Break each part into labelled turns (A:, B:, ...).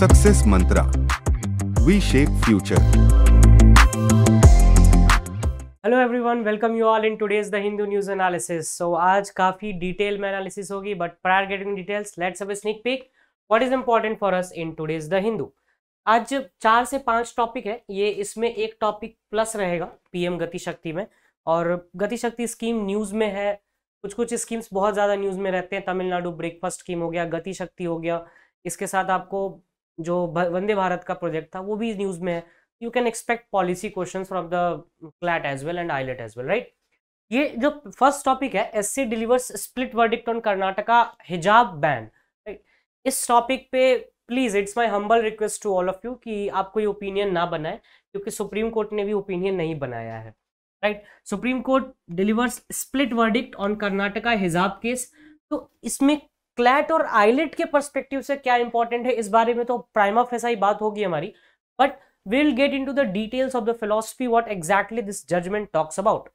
A: Success mantra we shape future
B: hello everyone welcome you all in today's the Hindu news analysis so आज काफी detail में analysis होगी but prior getting details let's have a sneak peek what is important for us in today's the Hindu आज चार से पांच topic है ये इसमें एक टॉपिक प्लस रहेगा पीएम गतिशक्ति में और गतिशक्ति स्कीम न्यूज में है कुछ कुछ स्कीम्स बहुत ज़्यादा न्यूज़ में रहते हैं तमिलनाडु ब्रेकफास्ट स्कीम हो गया गतिशक्ति हो गया इसके साथ आपको जो वंदे भारत का प्रोजेक्ट था वो भी न्यूज़ में है you can expect policy question from the CLAT as well and AILET as well right ये जो फर्स्ट टॉपिक है S C delivers split verdict on Karnataka hijab ban right इस टॉपिक पे please it's my humble request to all of you कि आप कोई opinion ना बनाए क्योंकि सुप्रीम कोर्ट ने भी ओपिनियन नहीं बनाया है right supreme court delivers split verdict on Karnataka hijab case तो इसमें क्लैट और आईलेट के परस्पेक्टिव से क्या इंपॉर्टेंट है इस बारे में तो प्राइम ऑफ ऐसा ही बात होगी हमारी but will get into the details of the philosophy what exactly this judgement talks about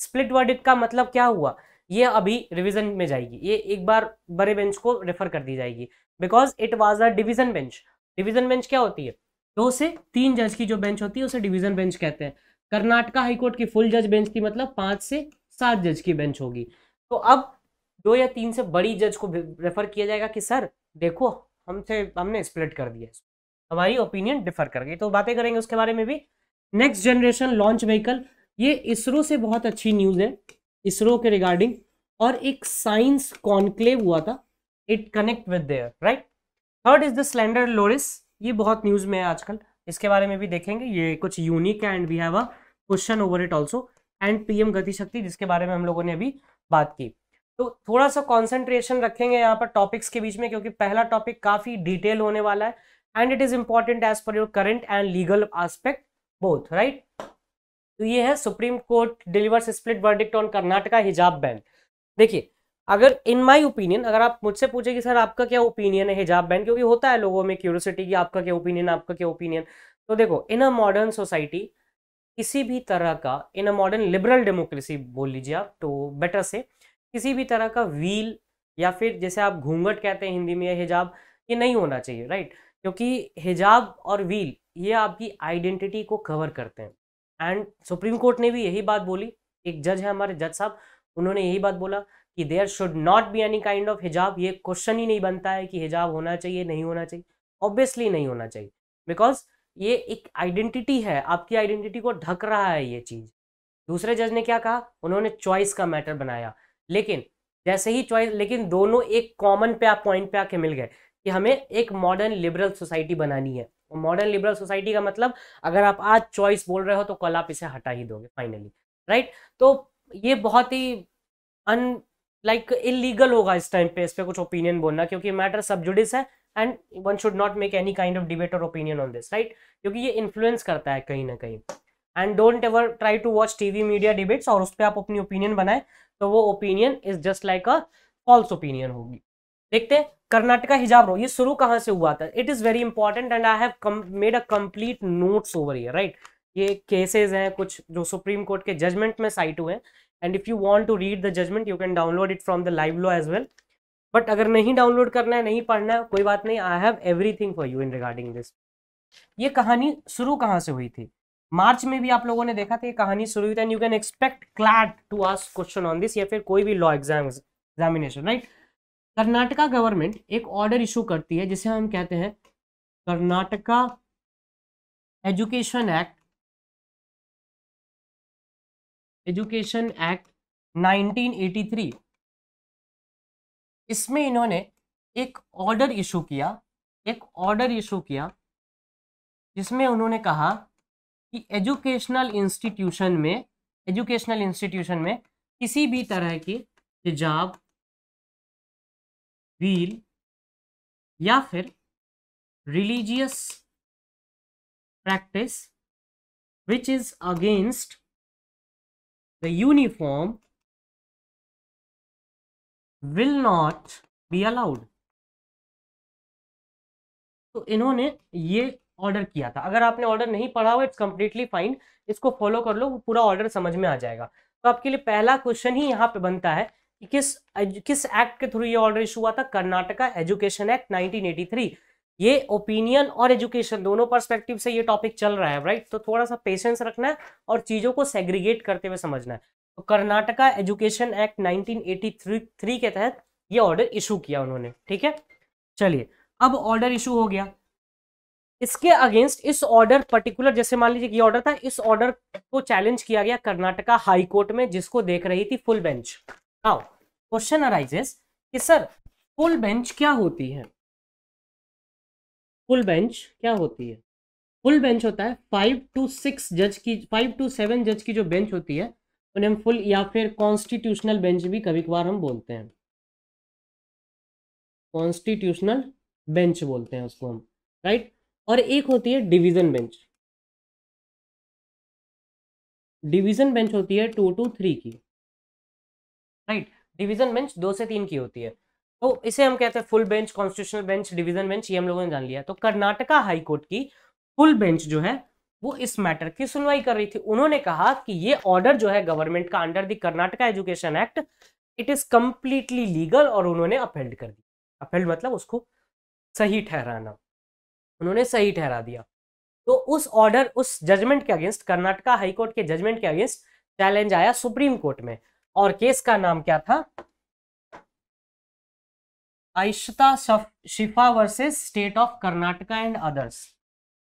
B: split verdict का मतलब क्या हुआ ये अभी रिविजन में जाएगी ये एक बार बड़े बेंच को रेफर कर दी जाएगी because it was a division bench division bench क्या होती है दो से तीन जज की जो बेंच होती है उसे डिविजन बेंच कहते हैं कर्नाटका हाईकोर्ट की फुल जज बेंच थी मतलब पांच से सात जज की बेंच होगी तो अब दो या तीन से बड़ी जज को रेफर किया जाएगा कि सर देखो हमसे हमने स्प्लिट कर दिया हमारी ओपिनियन डिफर कर गई तो बातें करेंगे उसके बारे में भी नेक्स्ट जनरेशन लॉन्च व्हीकल ये इसरो से बहुत अच्छी न्यूज़ है इसरो के रिगार्डिंग और एक साइंस कॉन्क्लेव हुआ था it connect with there right third is the slender loris ये बहुत न्यूज़ में है आजकल इसके बारे में भी देखेंगे ये कुछ यूनिक है and we have a question over it also and PM Gatishakti जिसके बारे में हम लोगों ने अभी बात की तो थोड़ा सा कॉन्सेंट्रेशन रखेंगे यहाँ पर टॉपिक्स के बीच में क्योंकि पहला टॉपिक काफ़ी डिटेल होने वाला है and it is important as per your current and legal aspect both right तो ये है supreme court delivers split verdict on Karnataka hijab ban देखिए अगर इन माय ओपिनियन अगर आप मुझसे पूछे कि सर आपका क्या ओपिनियन है हिजाब बैन क्योंकि होता है लोगों में क्यूरोसिटी की आपका क्या ओपिनियन आपका क्या ओपिनियन तो देखो इन अ मॉडर्न सोसाइटी किसी भी तरह का in a modern liberal democracy बोल लीजिए आप तो बेटर से किसी भी तरह का व्हील या फिर जैसे आप घूंघट कहते हैं हिंदी में हिजाब ये नहीं होना चाहिए राइट क्योंकि हिजाब और व्हील ये आपकी आइडेंटिटी को कवर करते हैं एंड सुप्रीम कोर्ट ने भी यही बात बोली एक जज है हमारे जज साहब उन्होंने यही बात बोला कि there should not be any kind of hijab ये क्वेश्चन ही नहीं बनता है कि हिजाब होना चाहिए नहीं होना चाहिए ऑब्वियसली नहीं होना चाहिए बिकॉज ये एक आइडेंटिटी है आपकी आइडेंटिटी को ढक रहा है ये चीज़ दूसरे जज ने क्या कहा उन्होंने चॉइस का मैटर बनाया लेकिन जैसे ही चॉइस लेकिन दोनों एक कॉमन पे आप पॉइंट पे आके मिल गए कि हमें एक मॉडर्न लिबरल सोसाइटी बनानी है मॉडर्न लिबरल सोसाइटी का मतलब अगर आप आज चॉइस बोल रहे हो तो कल आप इसे हटा ही दोगे फाइनली राइट तो ये बहुत ही अन लाइक इलीगल होगा इस टाइम पे इस पर कुछ ओपिनियन बोलना क्योंकि मैटर सब जुडिस है and one should not make any kind of debate और ओपिनियन ऑन दिस राइट क्योंकि ये इन्फ्लुएंस करता है कहीं ना कहीं and don't ever try to watch TV media debates और उस पर आप अपनी ओपिनियन बनाए तो वो opinion is just like a false opinion होगी देखते हैं कर्नाटका हिजाब रो ये शुरू कहाँ से हुआ था it is very important and I have made a complete notes over ये राइट ये केसेस हैं कुछ जो सुप्रीम कोर्ट के जजमेंट में साइट हुए हैं and if you want to read the judgement you can download it from the live law as well but अगर नहीं डाउनलोड करना है नहीं पढ़ना है कोई बात नहीं I have everything for you in regarding this ये कहानी शुरू कहाँ से हुई थी मार्च में भी आप लोगों ने देखा था ये कहानी शुरू हुई थी and you can expect CLAT to ask question on this या फिर कोई भी law exam examination right Karnataka government एक ऑर्डर इशू करती है जिसे हम
A: कहते हैं Karnataka education act education act 1983 इसमें इन्होंने एक ऑर्डर इशू किया एक ऑर्डर इशू किया जिसमें उन्होंने कहा कि एजुकेशनल
B: इंस्टीट्यूशन में एजुकेशनल इंस्टीट्यूशन में किसी भी तरह की
A: तेजाब व्हील या फिर religious practice which is against the uniform will not be allowed तो इन्होंने ये ऑर्डर किया था अगर आपने ऑर्डर नहीं पढ़ा हो इट्स कम्प्लीटली फाइन
B: इसको फॉलो कर लो पूरा ऑर्डर समझ में आ जाएगा तो आपके लिए पहला क्वेश्चन ही यहाँ पे बनता है कि किस किस एक्ट के थ्रू ये ऑर्डर इशू हुआ था कर्नाटका एजुकेशन एक्ट नाइनटीन ये ओपिनियन और एजुकेशन दोनों पर्सपेक्टिव से ये टॉपिक चल रहा है राइट तो थोड़ा सा पेशेंस रखना है और चीज़ों को सेग्रीगेट करते हुए समझना है तो कर्नाटका एजुकेशन एक्ट 1983 के तहत ये ऑर्डर इशू किया उन्होंने ठीक है चलिए अब ऑर्डर इशू हो गया इसके अगेंस्ट इस ऑर्डर पर्टिकुलर जैसे मान लीजिए ये ऑर्डर था इस ऑर्डर को चैलेंज किया गया कर्नाटका हाई कोर्ट में जिसको देख रही थी full bench now question arises कि सर फुल बेंच क्या होती है फुल बेंच क्या होती है फुल बेंच होता है फाइव टू सिक्स जज की फाइव टू सेवन जज की जो बेंच होती है उन्हें हम फुल या फिर कॉन्स्टिट्यूशनल बेंच भी कभी कभार
A: हम बोलते हैं कॉन्स्टिट्यूशनल बेंच बोलते हैं उसको हम राइट और एक होती है डिवीजन बेंच डिवीजन बेंच होती है टू टू थ्री की राइट
B: डिवीजन बेंच दो से तीन की होती है तो इसे हम कहते हैं full bench constitutional bench division bench ये हम लोगों ने जान लिया तो कर्नाटका हाईकोर्ट की फुल बेंच जो है वो इस मैटर की सुनवाई कर रही थी उन्होंने कहा कि ये ऑर्डर जो है गवर्नमेंट का under the Karnataka education act it is completely legal और उन्होंने अपेल्ड कर दिया अपेल्ड मतलब उसको सही ठहराना उन्होंने सही ठहरा दिया तो उस ऑर्डर उस जजमेंट के अगेंस्ट कर्नाटका हाईकोर्ट के जजमेंट के अगेंस्ट चैलेंज आया सुप्रीम कोर्ट में और केस का नाम क्या था Aishat Shifa versus state of Karnataka and others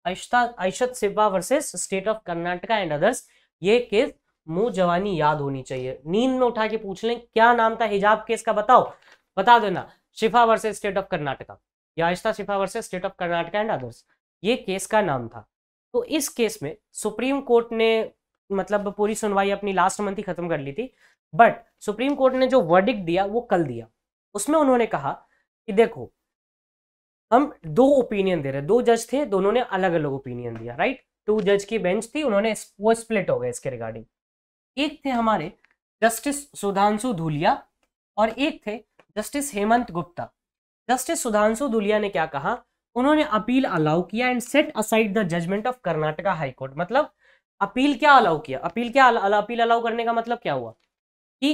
B: Aishat Aishat Shifa versus state of Karnataka and others ये केस मुंह जवानी याद होनी चाहिए नींद में उठा के पूछ लें क्या नाम था हिजाब केस का बताओ बता देना Shifa versus state of Karnataka याचिता आहिस्ता Shifa versus state of Karnataka and others ये केस का नाम था तो इस केस में सुप्रीम कोर्ट ने मतलब पूरी सुनवाई अपनी लास्ट मंथ ही खत्म कर ली थी बट सुप्रीम कोर्ट ने जो वर्डिक दिया वो कल दिया उसमें उन्होंने कहा कि देखो हम दो ओपिनियन दे रहे दो जज थे दोनों ने अलग अलग ओपिनियन दिया राइट टू जज की बेंच थी उन्होंने वो स्प्लिट हो गए इसके रिगार्डिंग एक थे हमारे जस्टिस सुधांशु धूलिया और एक थे जस्टिस हेमंत गुप्ता जस्टिस सुधांशु दुलिया ने क्या कहा उन्होंने अपील अलाउ किया and set aside the judgement of Karnataka high court मतलब अपील क्या अलाउ किया अपील क्या अपील अलाउ करने का मतलब क्या हुआ कि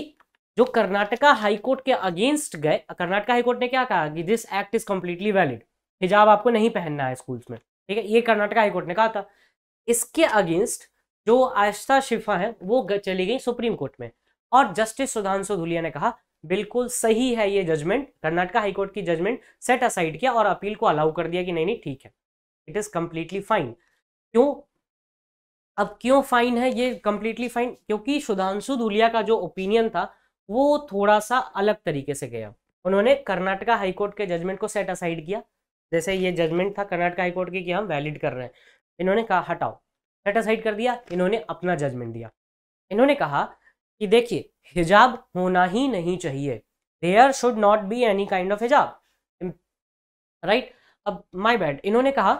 B: जो कर्नाटका हाईकोर्ट के अगेंस्ट गए कर्नाटका हाईकोर्ट ने क्या कहा कि this act is completely valid हिजाब आपको नहीं पहनना है स्कूल्स में ठीक है ये कर्नाटका हाईकोर्ट ने कहा था इसके अगेंस्ट जो आस्था शिफा है वो चली गई सुप्रीम कोर्ट में और जस्टिस सुधांशु धुलिया ने कहा बिल्कुल सही है ये जजमेंट कर्नाटका हाईकोर्ट की जजमेंट सेट असाइड किया और अपील को अलाउ कर दिया कि नहीं नहीं ठीक है इट इज कंप्लीटली फाइन क्यों अब क्यों फाइन है ये कंप्लीटली फाइन क्योंकि सुधांशु धुलिया का जो ओपिनियन था वो थोड़ा सा अलग तरीके से गया उन्होंने कर्नाटका हाईकोर्ट के जजमेंट को सेट असाइड किया जैसे ये जजमेंट था कर्नाटका हाईकोर्ट के कि हम वैलिड कर रहे हैं इन्होंने कहा हटाओ सेट असाइड कर दिया इन्होंने अपना जजमेंट दिया इन्होंने कहा कि देखिए हिजाब होना ही नहीं चाहिए there should not be any kind of hijab right अब माई बैड इन्होंने कहा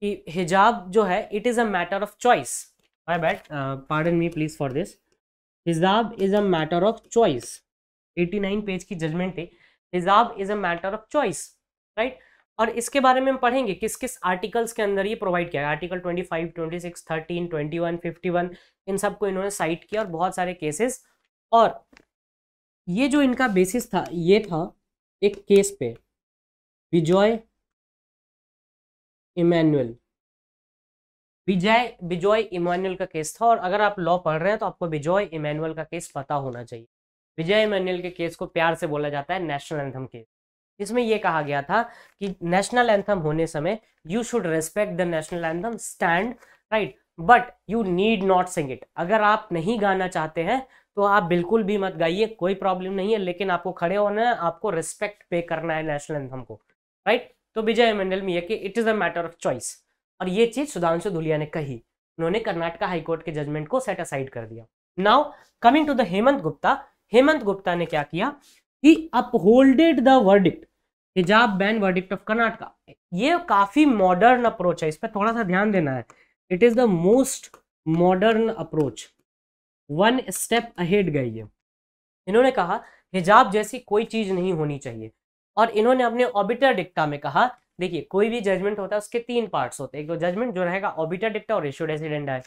B: कि हिजाब जो है it is a matter of choice my bad pardon me please for this hijab is a matter of choice 89 page की judgement थी hijab is a matter of choice right और इसके बारे में हम पढ़ेंगे किस किस आर्टिकल्स के अंदर ये प्रोवाइड किया है आर्टिकल 25, 26, 13, 21, 51 इन सबको इन्होंने साइट किया और बहुत सारे केसेस और ये जो इनका
A: बेसिस था ये था एक केस पे विजय इमैनुअल विजय विजॉय इमैनुअल का केस
B: था और अगर आप लॉ पढ़ रहे हैं तो आपको विजॉय इमैनुअल का केस पता होना चाहिए विजय इमैनुअल के केस को प्यार से बोला जाता है नेशनल एंथम केस इसमें यह कहा गया था कि नेशनल एंथम होने समय you should respect the national anthem stand right but you need not sing it अगर आप नहीं गाना चाहते हैं तो आप बिल्कुल भी मत गाइए कोई प्रॉब्लम नहीं है लेकिन आपको खड़े होना है आपको रिस्पेक्ट पे करना है नेशनल एंथम को राइट right? तो विजय मंडल में यह कि it is a matter of choice और ये चीज़ सुधांशु धुलिया ने कही उन्होंने कर्नाटका हाईकोर्ट के जजमेंट को सेट असाइड कर दिया now coming to the Hemant Gupta Hemant Gupta ने क्या किया he upholded the verdict hijab ban verdict of Karnataka ये काफी मॉडर्न अप्रोच है इस पर थोड़ा सा ध्यान देना है it is the most modern approach one step ahead गई है इन्होंने कहा हिजाब जैसी कोई चीज नहीं होनी चाहिए और इन्होंने अपने ऑबिटर डिक्टा में कहा देखिए कोई भी जजमेंट होता है उसके तीन पार्ट्स होते हैं एक तो जजमेंट जो रहेगा ऑबिटर डिक्टा और रेशियो रेसिडेंट है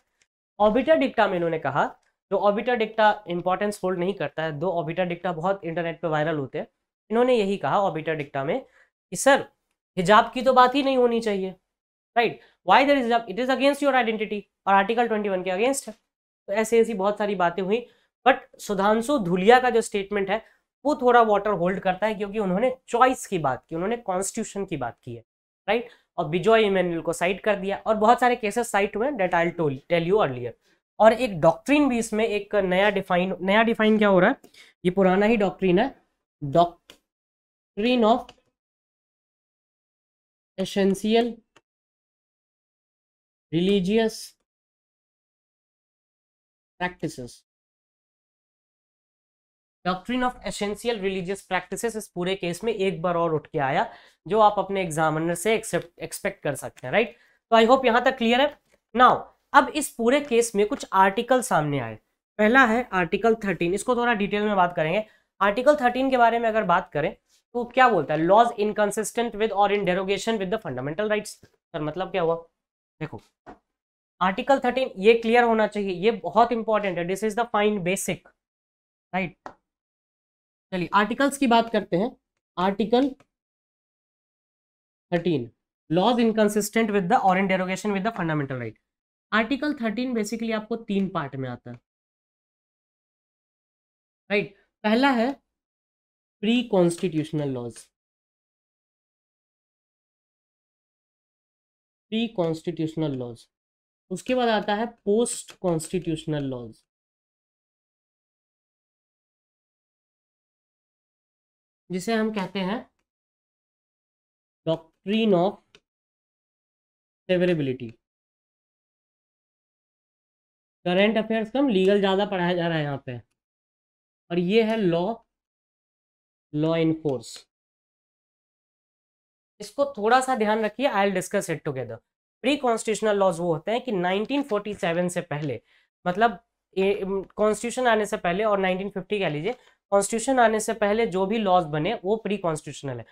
B: ऑबिटर डिक्टा में इन्होंने कहा जो ऑबिटर डिक्टा इंपॉर्टेंस होल्ड नहीं करता है दो ऑबिटर डिक्टा बहुत इंटरनेट पर वायरल होते हैं इन्होंने यही कहा ऑबिटर डिक्टा में कि सर हिजाब की तो बात ही नहीं होनी चाहिए right why there hijab it is against your identity और आर्टिकल ट्वेंटी के अगेंस्ट है तो ऐसे ऐसी बहुत सारी बातें हुई बट सुधांशु धुलिया का जो स्टेटमेंट है वो थोड़ा वाटर होल्ड करता है क्योंकि उन्होंने चॉइस की बात की उन्होंने कॉन्स्टिट्यूशन की बात की है राइट और बिजॉय इमेनुअल को साइट कर दिया और बहुत सारे केसेस साइट हुए that I tell you earlier और एक डॉक्ट्रीन भी इसमें एक नया डिफाइन नया डिफाइन क्या हो रहा है ये पुराना ही डॉक्ट्रीन है
A: doctrine of essential religious practices doctrine of essential
B: religious practices इस पूरे केस में एक बार और उठ के आया जो आप अपने एग्जामिनर से एक्सेप्ट एक्सपेक्ट कर सकते हैं राइट तो आई होप यहां तक क्लियर है नाउ अब इस पूरे केस में कुछ आर्टिकल सामने आए पहला है आर्टिकल थर्टीन इसको थोड़ा डिटेल में बात करेंगे आर्टिकल थर्टीन के बारे में अगर बात करें तो क्या बोलता है लॉज इनकन्सिस्टेंट विद और in derogation with the fundamental rights sir मतलब क्या हुआ देखो आर्टिकल थर्टीन ये क्लियर होना चाहिए
A: ये बहुत इंपॉर्टेंट है this is the fine basic right चलिए आर्टिकल्स की बात करते हैं article thirteen
B: laws inconsistent with the और in derogation with the fundamental right article thirteen basically आपको तीन
A: पार्ट में आता है राइट right? पहला है pre constitutional laws pre constitutional laws उसके बाद आता है पोस्ट कॉन्स्टिट्यूशनल लॉज जिसे हम कहते हैं doctrine of severability current affairs cum legal ज़्यादा पढ़ाया जा रहा है यहाँ पे और ये है लॉ लॉ इनफोर्स इसको थोड़ा सा ध्यान रखिए
B: I discuss it together pre constitutional laws वो होते हैं कि 1947 से पहले मतलब कॉन्स्टिट्यूशन आने से पहले और 1950 कह लीजिए कॉन्स्टिट्यूशन आने से पहले जो भी लॉज बने वो प्री कॉन्स्टिट्यूशनल है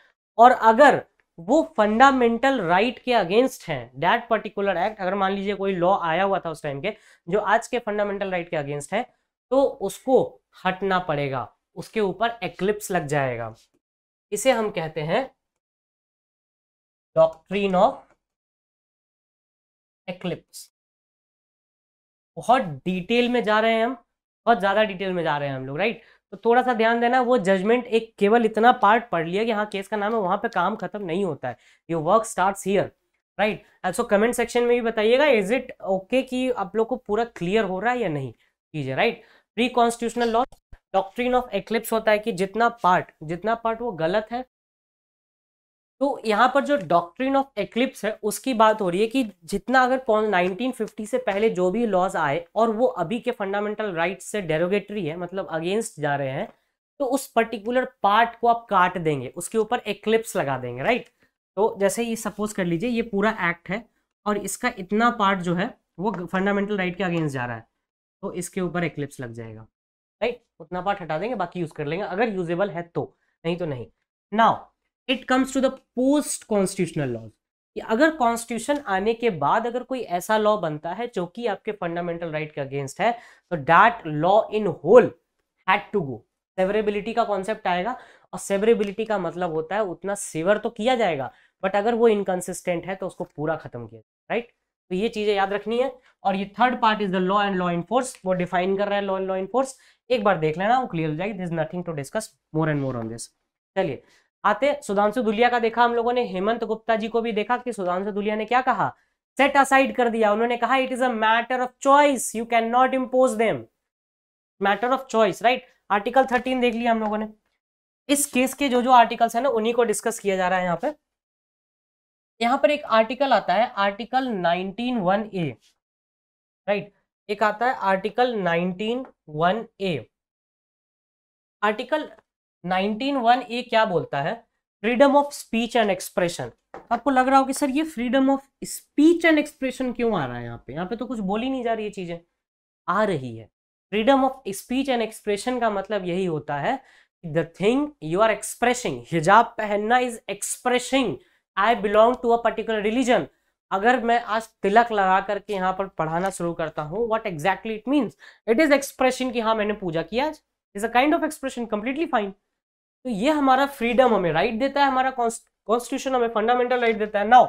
B: और अगर वो फंडामेंटल राइट right के अगेंस्ट हैं दैट पर्टिकुलर एक्ट अगर मान लीजिए कोई लॉ आया हुआ था उस टाइम के जो आज के फंडामेंटल राइट right के अगेंस्ट है तो उसको हटना पड़ेगा उसके ऊपर एक्लिप्स
A: लग जाएगा इसे हम कहते हैं डॉक्ट्रीन ऑफ एक्लिप्स बहुत डिटेल में जा रहे हैं हम बहुत ज़्यादा डिटेल में जा रहे हैं हम लोग राइट तो थोड़ा सा ध्यान देना वो जजमेंट
B: एक केवल इतना पार्ट पढ़ लिया कि हाँ केस का नाम है वहां पे काम खत्म नहीं होता है you work start here right also comment section में भी बताइएगा इज इट ओके कि आप लोग को पूरा क्लियर हो रहा है या नहीं कीजिए right pre constitutional law doctrine of eclipse होता है कि जितना पार्ट जितना पार्ट वो गलत है तो यहाँ पर जो डॉक्ट्रिन ऑफ एक्लिप्स है उसकी बात हो रही है कि जितना अगर 1950 से पहले जो भी लॉज आए और वो अभी के फंडामेंटल राइट से डेरोगेटरी है मतलब अगेंस्ट जा रहे हैं तो उस पर्टिकुलर पार्ट को आप काट देंगे उसके ऊपर एक्लिप्स लगा देंगे राइट तो जैसे ये सपोज कर लीजिए ये पूरा एक्ट है और इसका इतना पार्ट जो है वो फंडामेंटल राइट के अगेंस्ट जा रहा है तो इसके ऊपर एक्लिप्स लग जाएगा राइट उतना पार्ट हटा देंगे बाकी यूज कर लेंगे अगर यूजेबल है तो नहीं तो नहीं now it comes to the post constitutional laws अगर कॉन्स्टिट्यूशन आने के बाद अगर कोई ऐसा लॉ बनता है जो कि आपके फंडामेंटल राइट के अगेंस्ट है तो that law in whole had to go severability का कॉन्सेप्ट आएगा और सेवरेबिलिटी का मतलब होता है उतना सेवर तो किया जाएगा बट अगर वो इनकन्सिस्टेंट है तो उसको पूरा खत्म किया जाएगा राइट तो ये चीजें याद रखनी है और ये third part is the law and law enforce वो डिफाइन कर रहा है लॉ एंड लॉ इन्फोर्स एक बार देख लेना वो क्लियर हो जाएगी this nothing to discuss more and more on this चलिए आते सुधांशु दुलिया का देखा हम लोगों ने हेमंत गुप्ता जी को भी देखा कि सुधांशु दुलिया ने क्या कहा सेट असाइड कर दिया उन्होंने कहा it is a matter of choice you can not impose them matter of choice right article thirteen देख लिया हम लोगों ने इस केस के जो जो आर्टिकल्स है ना उन्हीं को डिस्कस किया जा रहा है यहाँ पे यहाँ पर एक आर्टिकल आता है article nineteen one A right एक आता है article nineteen one A article nineteen one A क्या बोलता है freedom of speech and expression आपको लग रहा हो कि सर ये freedom of speech and expression क्यों आ रहा है यहाँ पे यहाँ पे तो कुछ बोली नहीं जा रही है चीजें आ रही है freedom of speech and expression का मतलब यही होता है the thing you are expressing हिजाब पहनना is expressing I belong to a particular religion अगर मैं आज तिलक लगा करके यहाँ पर पढ़ाना शुरू करता हूँ what exactly it means it is expression की हाँ मैंने पूजा किया आज is a kind of expression completely fine तो ये हमारा फ्रीडम हमें राइट देता है हमारा कॉन्स्टिट्यूशन हमें फंडामेंटल राइट देता है now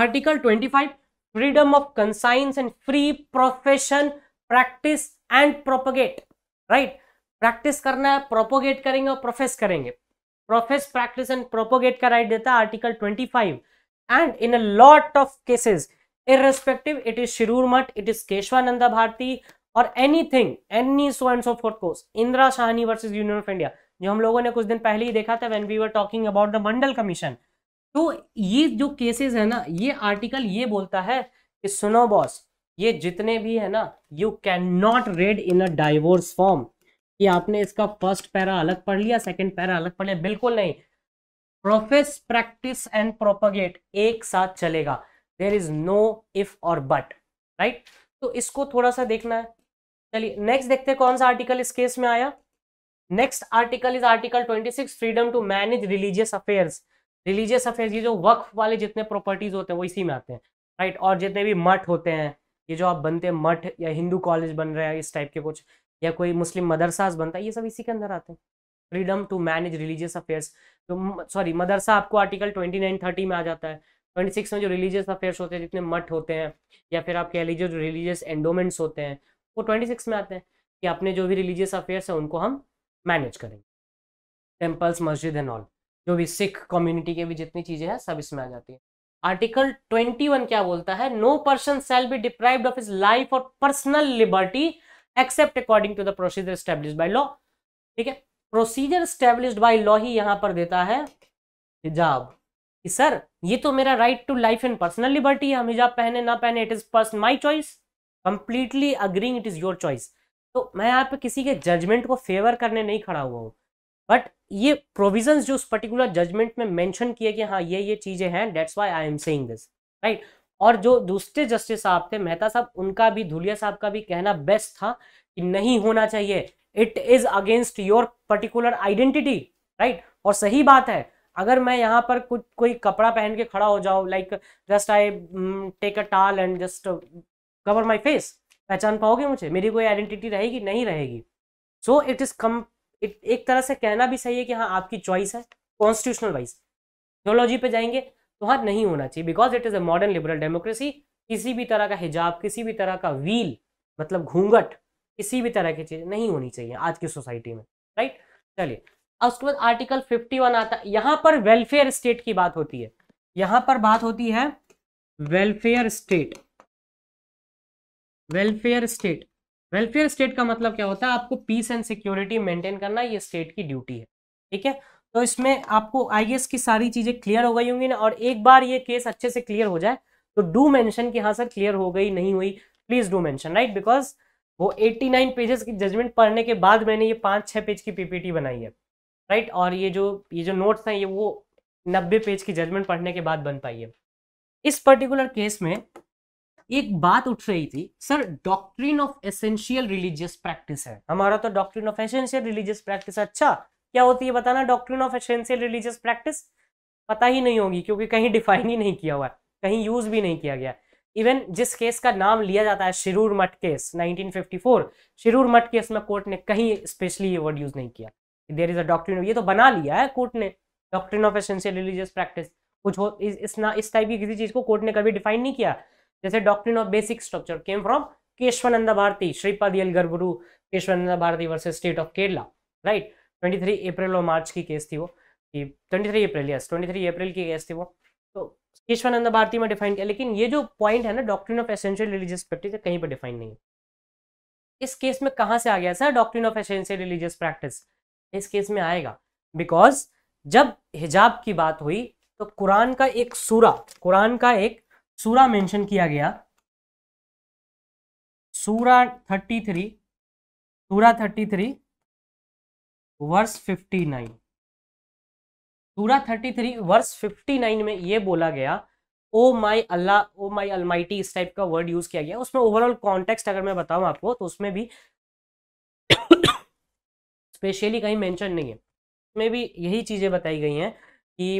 B: article 25 freedom of conscience and free profession practice and propagate right practice करना है प्रोपोगेट करेंगे और प्रोफेस करेंगे प्रोफेस प्रैक्टिस एंड प्रोपोगेट का राइट देता है article 25 and in a lot of cases irrespective it is Shirur Mutt it is Kesavananda Bharati और thing any so and so fourth course Indira Sawhney versus Union of India जो हम लोगों ने कुछ दिन पहले ही देखा था when we were talking about the Mandal commission तो ये जो केसेस है ना ये आर्टिकल ये बोलता है कि सुनो बॉस ये जितने भी है ना you can not read in a divorce form कि आपने इसका फर्स्ट पैरा अलग पढ़ लिया सेकंड पैरा अलग पढ़ लिया बिल्कुल नहीं प्रोफेस प्रैक्टिस एंड प्रोपोगेट एक साथ चलेगा देर इज नो इफ और बट राइट तो इसको थोड़ा सा देखना है चलिए नेक्स्ट देखते हैं कौन सा आर्टिकल इस केस में आया next article is article 26 freedom to manage religious affairs religious affairs ये जो वक्फ वाले जितने प्रॉपर्टीज होते हैं वो इसी में आते हैं राइट और जितने भी मठ होते हैं ये जो आप बनते हैं मठ या हिंदू कॉलेज बन रहे हैं इस टाइप के कुछ या कोई मुस्लिम मदरसाज बनता है ये सब इसी के अंदर आते हैं freedom to manage religious affairs तो सॉरी मदरसा आपको आर्टिकल ट्वेंटी नाइन थर्टी में आ जाता है ट्वेंटी सिक्स में जो रिलीजियस अफेयर्स होते हैं जितने मठ होते हैं या फिर आप कह लीजिए जो रिलीजियस एंडोमेंट्स होते हैं वो ट्वेंटी सिक्स में आते हैं कि अपने जो भी रिलीजियस अफेयर्स हैं उनको हम मैनेज करेंगे टेम्पल्स मस्जिद एंड ऑल जो भी सिख कम्युनिटी के भी जितनी चीज़ें हैं सब इसमें आ जाती हैं आर्टिकल 21 क्या बोलता है no person shall be deprived of his life और personal liberty except according to the procedure established by law ठीक है प्रोसीजर स्टेब्लिश बाय लॉ ही यहाँ पर देता है हिजाब कि सर ये तो मेरा right to life and personal liberty है हम हिजाब पहने ना पहने it is person my choice completely agreeing it is your choice तो मैं यहाँ पे किसी के जजमेंट को फेवर करने नहीं खड़ा हुआ हूँ बट ये प्रोविजंस जो उस पर्टिकुलर जजमेंट में मेंशन किए कि हाँ ये ये चीज़ें हैं that's why I am saying this right और जो दूसरे जस्टिस साहब थे मेहता साहब उनका भी धुलिया साहब का भी कहना बेस्ट था कि नहीं होना चाहिए it is against your particular identity right और सही बात है अगर मैं यहाँ पर कुछ कोई कपड़ा पहन के खड़ा हो जाऊँ like just I take a towel and just cover my face पहचान पाओगे मुझे मेरी कोई आइडेंटिटी रहेगी नहीं रहेगी so it is come it एक तरह से कहना भी सही है कि हाँ आपकी चॉइस है कॉन्स्टिट्यूशनल वाइज थियोलॉजी पे जाएंगे तो हाँ नहीं होना चाहिए because it is a modern liberal democracy किसी भी तरह का हिजाब किसी भी तरह का व्हील मतलब घूंघट किसी भी तरह की चीज़ नहीं होनी चाहिए आज की सोसाइटी में राइट चलिए अब उसके बाद आर्टिकल 51 आता है यहाँ पर वेलफेयर स्टेट की बात होती है यहाँ पर बात होती है welfare state welfare state welfare state का मतलब क्या होता है आपको पीस एंड सिक्योरिटी मेंटेन करना ये स्टेट की ड्यूटी है ठीक है तो इसमें आपको आई की सारी चीज़ें क्लियर हो गई होंगी ना और एक बार ये केस अच्छे से क्लियर हो जाए तो डू मेंशन की हाँ सर क्लियर हो गई नहीं हुई please do mention right because वो 89 पेजेस की जजमेंट पढ़ने के बाद मैंने ये पाँच छः पेज की पीपीटी बनाई है राइट और ये जो ये जो नोट्स हैं ये वो नब्बे पेज की जजमेंट पढ़ने के बाद बन पाई है इस पर्टिकुलर केस में एक बात उठ रही थी sir doctrine of essential religious practice है हमारा तो doctrine of essential religious practice अच्छा क्या होती है बताना doctrine of essential religious practice पता ही नहीं होगी क्योंकि कहीं डिफाइन ही नहीं किया हुआ है कहीं यूज भी नहीं किया गया इवन जिस केस का नाम लिया जाता है शिरूर मठ केस 1954 शिरूर मठ केस में कोर्ट ने कहीं स्पेशली ये वर्ड यूज नहीं किया देर इज अ डॉक्ट्रिन ये तो बना लिया है कोर्ट ने doctrine of essential religious practice कुछ हो इस ना इस टाइप की किसी चीज को कोर्ट ने कभी डिफाइन नहीं किया जैसे doctrine of basic structure came from Kesavananda Bharati Sripadagalvaru Kesavananda Bharati versus state of Kerala right twenty three April और मार्च की केस थी वो कि twenty three April yes twenty three April की केस थी वो तो केशवानंद भारती में डिफाइन किया लेकिन ये जो पॉइंट है ना doctrine of essential religious practice कहीं पर डिफाइन नहीं है इस केस में कहाँ से आ गया sir doctrine of essential religious practice इस केस में आएगा बिकॉज जब हिजाब की बात हुई तो कुरान का एक सूरा
A: कुरान का एक सूरा मेंशन किया गया सूरा थर्टी थ्री सूरा thirty three verse
B: fifty nine सूरा thirty three verse fifty nine में यह बोला गया oh my Allah oh my almighty इस टाइप का वर्ड यूज किया गया उसमें ओवरऑल कॉन्टेक्स्ट अगर मैं बताऊं आपको तो उसमें भी स्पेशली कहीं मेंशन नहीं है उसमें भी यही चीज़ें बताई गई हैं कि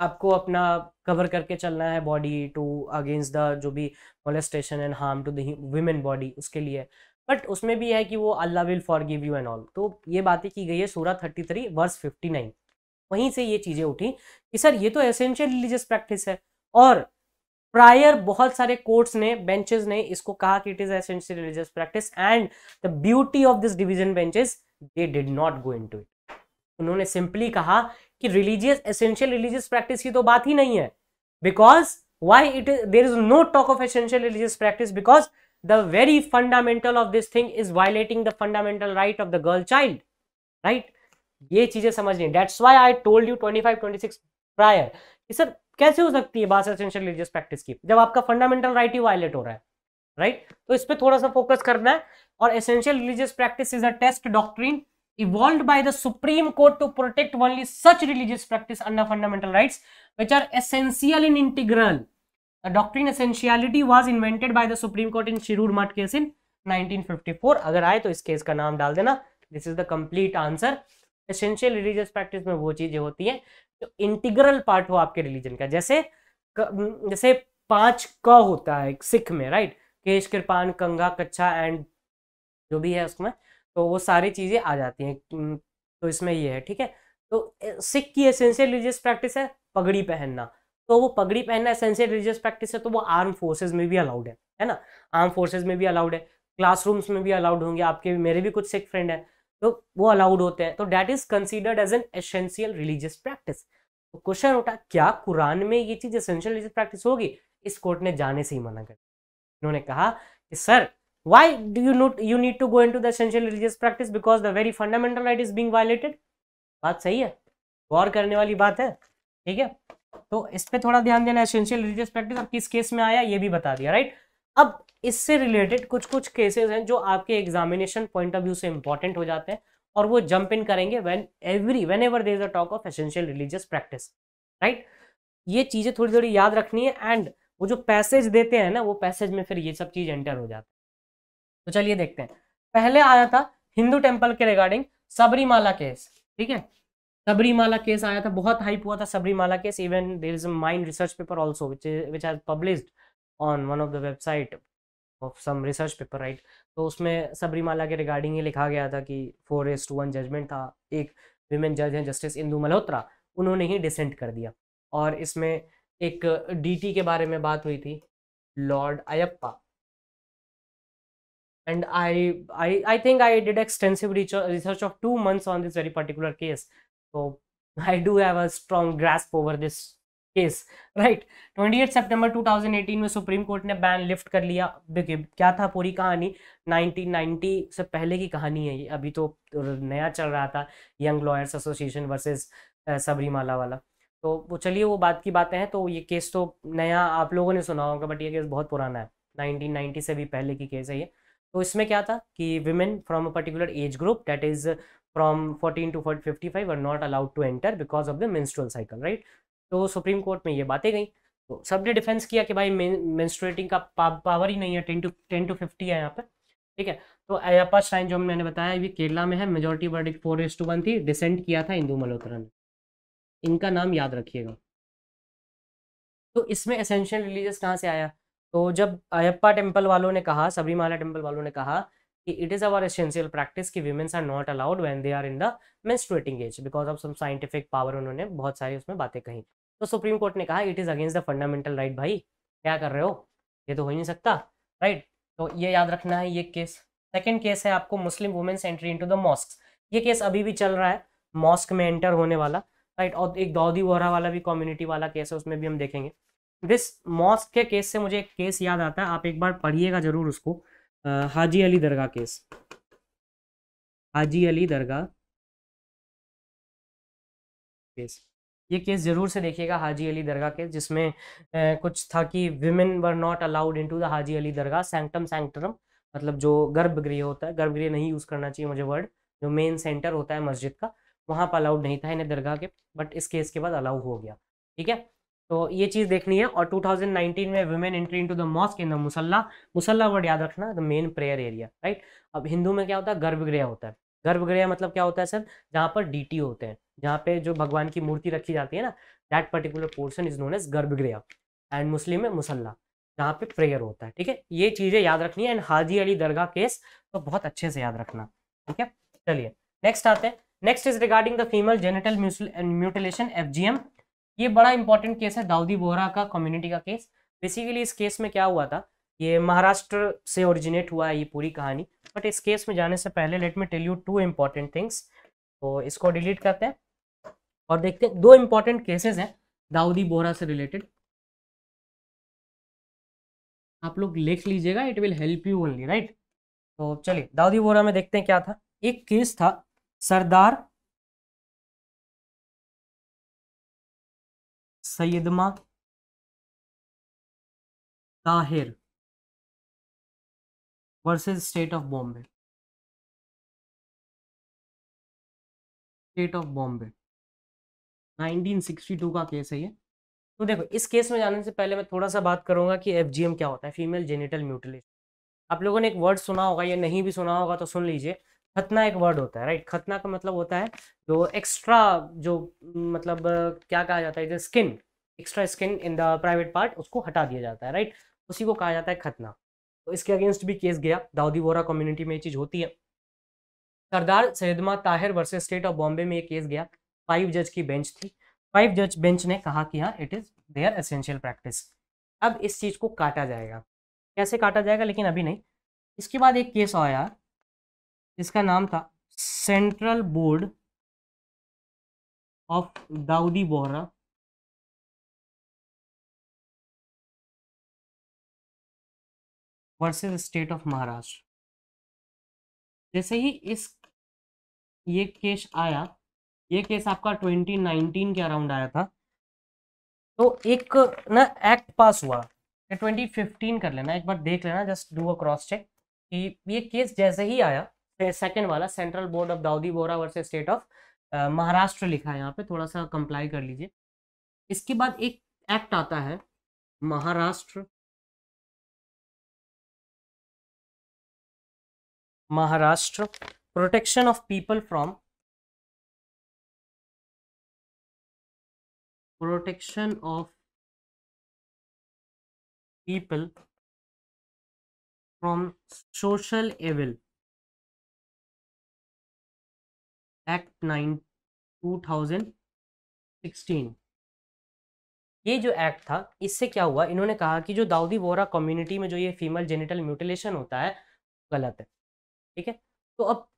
B: आपको अपना कवर करके चलना है बॉडी टू अगेंस्ट द जो भी molestation and harm to human body उसके लिए बट उसमें भी है कि वो Allah will forgive you and all तो ये बातें की गई है सूरा thirty three verse fifty nine वहीं से ये चीज़ें उठी कि सर ये तो एसेंशियल रिलीजियस प्रैक्टिस है और प्रायर बहुत सारे कोर्ट्स ने बेंचेस ने इसको कहा कि it is essential religious practice and the beauty of this division benches they did not go into it उन्होंने सिंपली कहा कि रिलीजियस एसेंशियल रिलीजियस प्रैक्टिस की तो बात ही नहीं है because why it is there is no talk of essential religious practice because the very fundamental of this thing is violating the fundamental right of the girl child right ये चीजें समझनी that's why I told you twenty five twenty six prior sir कैसे हो सकती है बात essential religious practice की जब आपका फंडामेंटल राइट ही वायलेट हो रहा है राइट right? तो इस पर थोड़ा सा फोकस करना है और essential religious practice is a test doctrine evolved by the Supreme Court to protect only such religious practice under fundamental rights which are essential and integral. The doctrine essentiality was invented by the Supreme Court in Shirur Mutt case in 1954. अगर आए तो इस case का नाम डाल देना this is the complete answer essential religious practice में वो चीजें hoti hai जो integral part ho aapke religion ka jaise jaise panch ka hota hai sikh mein right kesh कृपान kanga kachha and jo bhi hai usme तो वो सारी चीज़ें आ जाती हैं तो इसमें ये है ठीक है तो सिख की एसेंशियल रिलीजियस प्रैक्टिस है पगड़ी पहनना तो वो पगड़ी पहनना एसेंशियल रिलीजियस प्रैक्टिस है तो वो आर्म फोर्सेज में भी अलाउड है है ना आर्म फोर्सेज में भी अलाउड है क्लासरूम्स में भी अलाउड होंगे आपके मेरे भी कुछ सिख फ्रेंड हैं तो वो अलाउड होते हैं तो that is considered as an essential religious practice तो क्वेश्चन उठा क्या कुरान में ये चीज एसेंशियल रिलीजियस प्रैक्टिस होगी इस कोर्ट ने जाने से ही मना कर उन्होंने कहा कि sir why do you not you need to go into the essential religious practice because the very fundamental right is being violated बात सही है गौर करने वाली बात है ठीक है तो इस पे थोड़ा ध्यान देना एसेंशियल रिलीजियस प्रैक्टिस अब किस केस में आया ये भी बता दिया राइट अब इससे रिलेटेड कुछ कुछ केसेस हैं जो आपके एग्जामिनेशन पॉइंट ऑफ व्यू से इंपॉर्टेंट हो जाते हैं और वो जंप इन करेंगे when every whenever there is talk of essential religious practice right ये चीज़ें थोड़ी थोड़ी याद रखनी है एंड वो जो पैसेज देते हैं ना वो पैसेज में फिर ये सब चीज़ एंटर हो जाता है तो चलिए देखते हैं पहले आया था हिंदू टेम्पल के रिगार्डिंग सबरीमाला केस ठीक है सबरीमाला केस आया था बहुत हाइप हुआ था Sabarimala case even there is mind research paper also which has on one of the website of some research paper right तो उसमें सबरीमाला के रिगार्डिंग ये लिखा गया था कि four is to one judgement था एक विमेन जज हैं जस्टिस इंदू मल्होत्रा उन्होंने ही डिसेंट कर दिया और इसमें एक डीटी के बारे में बात हुई थी Lord Ayyappa and I, I i think i did extensive research of 2 months on this very particular case so i do have a strong grasp over this case right 28 september 2018 mein supreme court ne Supreme court ने ban lift कर लिया देखिए क्या था पूरी कहानी nineteen ninety से पहले की कहानी है ये अभी तो नया चल रहा था यंग लॉयर्स एसोसिएशन सबरीमाला वाला तो वो चलिए वो बात की बातें हैं तो ये केस तो नया आप लोगों ने सुना होगा बट ये केस बहुत पुराना है नाइनटीन से भी पहले की केस है ये तो इसमें क्या था कि women from a particular age group that is from fourteen to fifty five are not allowed to enter because of the menstrual cycle right तो सुप्रीम कोर्ट में ये बातें गई तो सब ने डिफेंस किया कि भाई मेंस्ट्रुएटिंग का पा, पावर ही नहीं है ten to ten to fifty है यहाँ पर ठीक है तो अयप्पा श्राइन जो मैंने बताया ये केरला में है majority verdict four is to one थी डिसेंट किया था इंदू मल्होत्रा ने इनका नाम याद रखिएगा तो इसमें एसेंशियल रिलीजियस कहाँ से आया तो जब अयप्पा टेम्पल वालों ने कहा सबरीमाला टेम्पल वालों ने कहा कि it is our essential practice कि womens are not allowed when they are in the menstruating age because of some scientific power उन्होंने बहुत सारी उसमें बातें कही तो सुप्रीम कोर्ट ने कहा it is against the fundamental right भाई क्या कर रहे हो ये तो हो ही नहीं सकता राइट right? तो ये याद रखना है ये केस सेकेंड केस है आपको Muslim womens entry into the mosque ये केस अभी भी चल रहा है मॉस्क में एंटर होने वाला राइट right? और एक दाऊदी वोहरा वाला भी कम्युनिटी वाला केस है उसमें भी हम देखेंगे दिस मॉस्क के केस से मुझे एक केस याद आता है आप एक बार पढ़िएगा जरूर उसको आ, हाजी अली
A: दरगाह केस हाजी अली दरगाह केस ये केस ज़रूर से देखिएगा हाजी अली दरगाह केस जिसमें
B: ए, कुछ था कि women were not allowed into the Haji Ali Dargah sanctum sanctorum मतलब जो गर्भगृह होता है गर्भगृह नहीं यूज़ करना चाहिए मुझे वर्ड जो मेन सेंटर होता है मस्जिद का वहाँ पर अलाउड नहीं था इन्हें दरगाह के बट इस केस के बाद अलाउ हो गया ठीक है तो ये चीज़ देखनी है और 2019 में women entry into the mosque in the musalla musalla word याद रखना the main prayer area right अब हिंदू में क्या होता है गर्भगृह होता है गर्भगृह मतलब क्या होता है सर जहाँ पर डीटी होते हैं जहाँ पे जो भगवान की मूर्ति रखी जाती है ना that particular portion is known as garbhagriha and Muslim में मुसल्ला जहाँ पे प्रेयर होता है ठीक है ये चीज़ें याद रखनी है एंड हाजी अली दरगाह केस तो बहुत अच्छे से याद रखना ठीक है चलिए नेक्स्ट आते हैं next is regarding the female genital mutilation F G M ये बड़ा इंपॉर्टेंट केस है दाऊदी बोहरा का कम्युनिटी का केस बेसिकली इस केस में क्या हुआ था ये महाराष्ट्र से ओरिजिनेट हुआ है ये पूरी कहानी बट इस केस में जाने से पहले let me tell you two important things तो इसको डिलीट करते हैं
A: और देखते हैं दो इम्पॉर्टेंट केसेस हैं दाऊदी बोहरा से रिलेटेड आप लोग लिख लीजिएगा it will help you only right तो चलिए दाऊदी बोहरा में देखते हैं क्या था एक केस था Sardar Syedna Taher versus state of Bombay state of Bombay 1962 का केस है ये तो देखो इस केस में जाने से
B: पहले मैं थोड़ा सा बात करूंगा कि एफ क्या होता है फीमेल जेनिटल म्यूटिलेशन आप लोगों ने एक वर्ड सुना होगा या नहीं भी सुना होगा तो सुन लीजिए खतना एक वर्ड होता है राइट खतना का मतलब होता है जो एक्स्ट्रा जो मतलब क्या कहा जाता है skin extra skin in the private part उसको हटा दिया जाता है राइट उसी को कहा जाता है खतना तो इसके अगेंस्ट भी केस गया दाऊदी वोरा कम्युनिटी में ये चीज़ होती है Sardar Syedna Taher versus state of Bombay में ये केस गया फाइव जज की बेंच थी फाइव जज बेंच ने कहा कि हाँ it is there essential practice अब इस चीज़ को काटा जाएगा कैसे काटा जाएगा लेकिन अभी नहीं इसके बाद एक केस
A: आया इसका नाम था central board of Dawoodi Bohra versus state of Maharashtra जैसे ही इस ये केस आया ये केस आपका 2019 के अराउंड आया था तो एक ना एक्ट
B: पास हुआ 2015 कर लेना एक बार देख लेना just do a cross check कि ये केस जैसे ही आया सेकंड वाला central board of Dawoodi Bohra versus state of Maharashtra
A: लिखा है यहाँ पे थोड़ा सा कंप्लाई कर लीजिए इसके बाद एक एक्ट आता है Maharashtra Maharashtra protection of people from protection of people from social evil act nine two thousand sixteen ये जो एक्ट था इससे क्या
B: हुआ इन्होंने कहा कि जो दाऊदी बोरा कम्युनिटी में जो ये फीमेल जेनिटल म्यूटिलेशन होता है गलत है ठीक है तो अब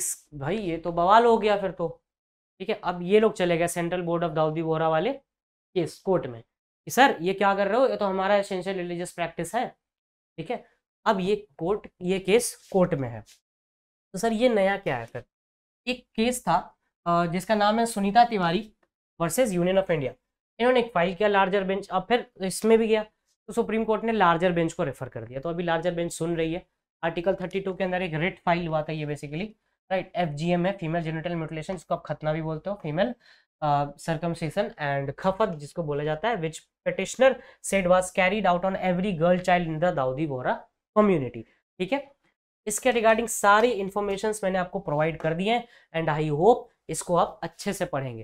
B: इस भाई ये तो बवाल हो गया फिर तो ठीक है अब ये लोग चले गए central board of Dawoodi Bohra वाले केस कोर्ट में कि सर ये क्या कर रहे हो ये तो हमारा एसेंशियल रिलीजियस प्रैक्टिस है ठीक है अब ये कोर्ट ये केस कोर्ट में है तो सर ये नया क्या है फिर एक केस था जिसका नाम है Sunita Tiwari versus union of India इन्होंने एक फाइल किया लार्जर बेंच अब फिर इसमें भी गया तो सुप्रीम कोर्ट ने लार्जर बेंच को रेफर कर दिया तो अभी लार्जर बेंच सुन रही है आर्टिकल 32 के अंदर एक रिट फाइल हुआ था ये basically right F G M है फीमेल जेनेटल म्यूटिलेशन जिसको आप खतना भी बोलते हो फीमेल सर्कमसेशन एंड खफत जिसको बोला जाता है which petitioner said was carried out on every girl child in the Dawoodi Bohra community ठीक है इसके रिगार्डिंग सारी इन्फॉर्मेशन मैंने आपको प्रोवाइड कर दी है एंड आई होप इसको आप अच्छे से पढ़ेंगे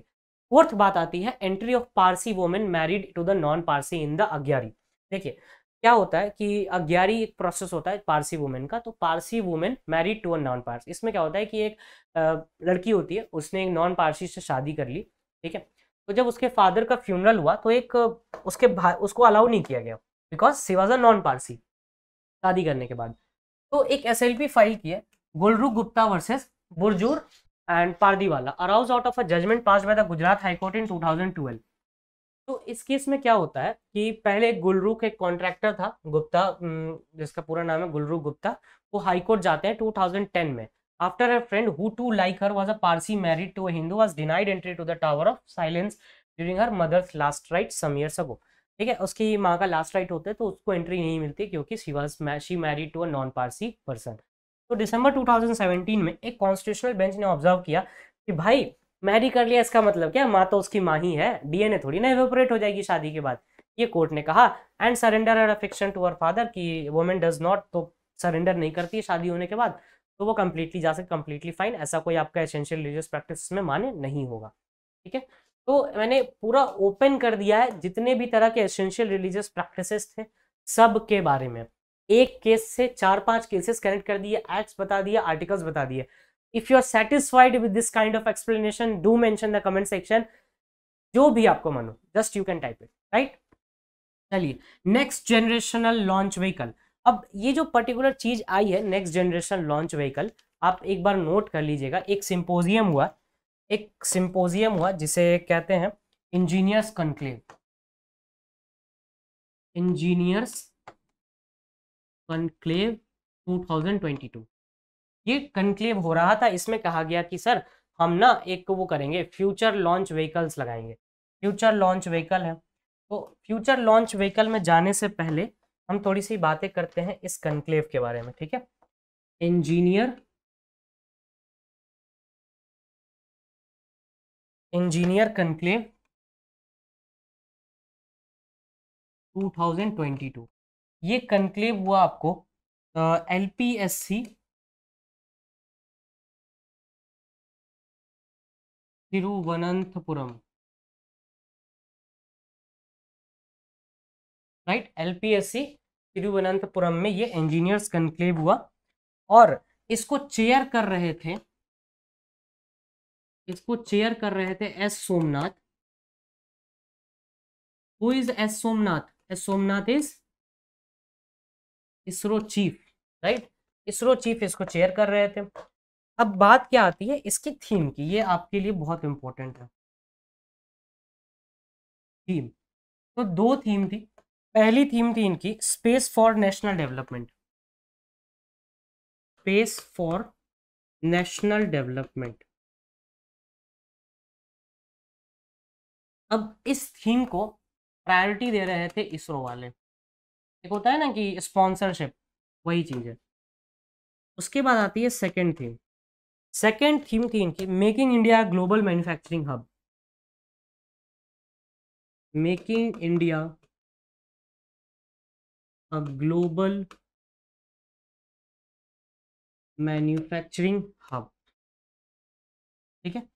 B: फोर्थ बात आती है entry of Parsi women married to the non Parsi in the agiary देखिए क्या होता है कि अग्यारी एक प्रोसेस होता है पारसी वुमेन का तो Parsi women married to a non Parsi इसमें क्या होता है कि एक लड़की होती है उसने एक नॉन पारसी से शादी कर ली ठीक है तो जब उसके फादर का फ्यूनरल हुआ तो एक उसके उसको अलाउ नहीं किया गया because she was a non Parsi शादी करने के बाद तो एक एस फाइल की है Goolrokh Gupta versus Burjor and Pardiwala arose out of a judgment pass by the Gujarat high court in 2012 तो इस केस में क्या होता है कि पहले एक गुलरू के कॉन्ट्रैक्टर था गुप्ता जिसका पूरा नाम है गुलरू गुप्ता वो हाईकोर्ट जाते हैं 2010 में after a friend who to like her was a Parsi married to a Hindu was denied entry to the tower of silence during her mother's last rite some years ago ठीक है उसकी माँ का लास्ट राइट होता है तो उसको एंट्री नहीं मिलती क्योंकि she was she married to a non Parsi person तो दिसंबर 2017 में एक कॉन्स्टिट्यूशनल बेंच ने ऑब्जर्व किया कि भाई मैरी कर लिया इसका मतलब क्या माँ तो उसकी माँ ही है डीएनए थोड़ी ना एवोपरेट हो जाएगी शादी के बाद ये कोर्ट ने कहा एंड सरेंडर एड अफिक्शन टू अर फादर कि वुमेन डज नॉट तो सरेंडर नहीं करती है शादी होने के बाद तो वो कम्प्लीटली जा सके कम्प्लीटली फाइन ऐसा कोई आपका एसेंशियल रिलीजियस प्रैक्टिस में माने नहीं होगा ठीक है तो मैंने पूरा ओपन कर दिया है जितने भी तरह के एसेंशियल रिलीजियस प्रैक्टिसेस थे सब के बारे में एक केस से चार पांच केसेस कनेक्ट कर दिए एक्ट्स बता दिए आर्टिकल्स बता दिए if you are satisfied with this kind of explanation do mention the comment section जो भी आपको मानो just you can type it right चलिए नेक्स्ट जनरेशनल लॉन्च व्हीकल अब ये जो पर्टिकुलर चीज आई है नेक्स्ट जनरेशन लॉन्च व्हीकल आप एक बार नोट कर लीजिएगा एक सिंपोजियम हुआ एक सिंपोजियम
A: हुआ जिसे कहते हैं इंजीनियर्स कंक्लेव इंजीनियर्स कंक्लेव 2022
B: ये कंक्लेव हो रहा था इसमें कहा गया कि सर हम ना एक वो करेंगे फ्यूचर लॉन्च व्हीकल्स लगाएंगे फ्यूचर लॉन्च व्हीकल है तो फ्यूचर लॉन्च व्हीकल में
A: जाने से पहले हम थोड़ी सी बातें करते हैं इस कंक्लेव के बारे में ठीक है इंजीनियर इंजीनियर कंक्लेव 2022 ये कंक्लेव हुआ आपको L P S C Thiruvananthapuram right L P S C Thiruvananthapuram में ये इंजीनियर्स कंक्लेव हुआ और इसको चेयर कर रहे थे इसको चेयर कर रहे थे S Somanath who is S Somanath S Somanath is ISRO chief right ISRO chief इसको चेयर कर रहे थे अब बात क्या आती है इसकी थीम की ये आपके लिए बहुत इंपॉर्टेंट है थीम तो दो थीम थी पहली थीम थी इनकी space for national development space for national development अब इस थीम को प्रायोरिटी दे रहे थे इसरो वाले एक होता है ना कि स्पॉन्सरशिप वही चीज़ है उसके बाद आती है सेकेंड थीम सेकेंड थीम थी इनकी making India global manufacturing hub making India a global manufacturing hub ठीक है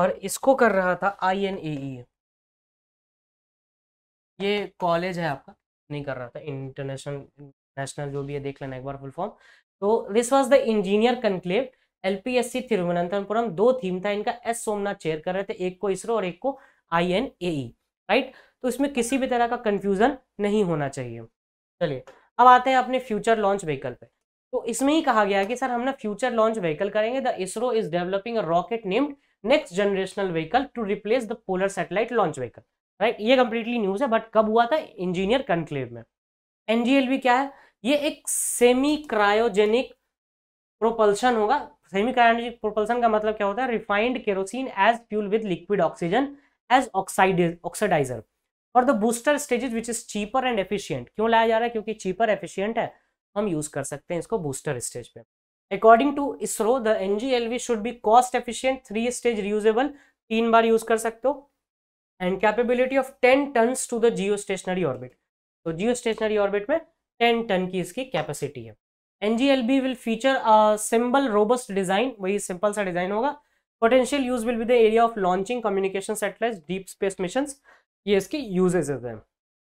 A: और इसको कर रहा था आई एन ए ये कॉलेज है आपका
B: नहीं कर रहा था इंटरनेशनल नेशनल जो भी है देख लेना एक बार फुल फॉर्म तो this was the engineer conclave LPSC Thiruvananthapuram दो थीम था इनका एस सोमनाथ चेयर कर रहे थे एक को इसरो और एक को आई राइट e, तो इसमें किसी भी तरह का कंफ्यूजन नहीं होना चाहिए चलिए अब आते हैं अपने फ्यूचर लॉन्च व्हीकल पर तो इसमें ही कहा गया है कि सर हम ना फ्यूचर लॉन्च व्हीकल करेंगे the ISRO is developing a rocket named next generational vehicle to replace the polar satellite launch vehicle right ये कंप्लीटली न्यूज़ है बट कब हुआ था इंजीनियर कंक्लेव में एनजीएलवी क्या है ये एक सेमी क्रायोजेनिक प्रोपल्शन होगा सेमी क्रायोजेनिक प्रोपल्शन का मतलब क्या होता है refined kerosene as fuel with liquid oxygen as oxide oxidizer और the booster stages which is cheaper and efficient क्यों लाया जा रहा है क्योंकि चीपर एफिशियंट है हम यूज कर सकते हैं इसको बूस्टर स्टेज पे according to ISRO the NGLV should be cost efficient three stage reusable तीन बार यूज कर सकते हो and capability of ten ton to the geostationary orbit तो जियो स्टेशनरी ऑर्बिट में टेन टन की इसकी कैपेसिटी है N G L V will feature simple robust design वही सिंपल सा डिजाइन होगा potential use will be the area of launching communication satellite deep space mission ये इसकी यूजेज है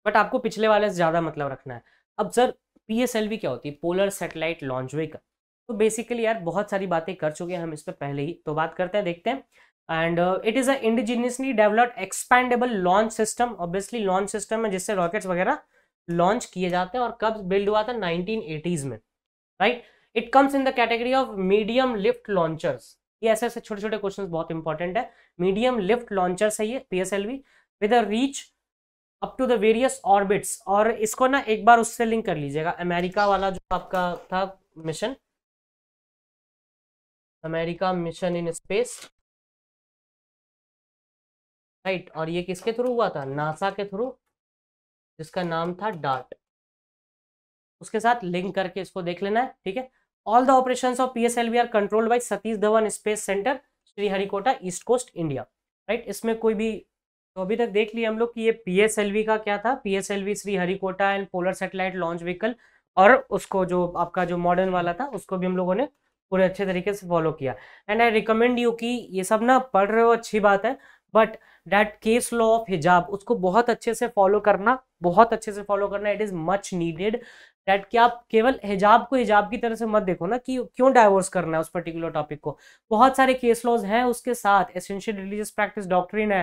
B: बट आपको पिछले वाले से ज़्यादा मतलब रखना है अब sir P S L V क्या होती है पोलर सेटेलाइट लॉन्च व्हीकल तो बेसिकली यार बहुत सारी बातें कर चुके हैं हम इस पर पहले ही तो बात करते हैं देखते हैं and it is a indigenously developed expendable launch system obviously launch system है जिससे रॉकेट्स वगैरह लॉन्च किए जाते हैं और कब बिल्ड हुआ था 1980s में right it comes in the category of medium lift launchers ये ऐसे ऐसे छोटे छोटे क्वेश्चन बहुत इंपॉर्टेंट है मीडियम लिफ्ट लॉन्चर्स है ये P S L V with a reach up to the various orbits और
A: इसको ना एक बार उससे लिंक कर लीजिएगा अमेरिका वाला जो आपका था mission America mission in space right और ये किसके थ्रू हुआ था नासा के थ्रू जिसका नाम था
B: डार्ट उसके साथ लिंक करके इसको देख लेना है ठीक है all the operation of P S L V are controlled by Satish Dhawan space centre Sriharikota east coast India right इसमें कोई भी तो अभी तक देख लिया हम लोग कि ये पी एस एल वी का क्या था P S L V Sriharikota and polar satellite launch vehicle और उसको जो आपका जो मॉडर्न वाला था उसको भी हम लोगों ने पूरे अच्छे तरीके से फॉलो किया एंड आई रिकमेंड यू कि ये सब ना पढ़ रहे हो अच्छी बात है but that case law of hijab उसको बहुत अच्छे से फॉलो करना बहुत अच्छे से फॉलो करना it is much needed that कि आप केवल हिजाब को हिजाब की तरह से मत देखो ना कि क्यों डाइवोर्स करना है उस पर्टिकुलर टॉपिक को बहुत सारे केस लॉज हैं उसके साथ एसेंशियल रिलीजियस प्रैक्टिस डॉक्ट्रिन है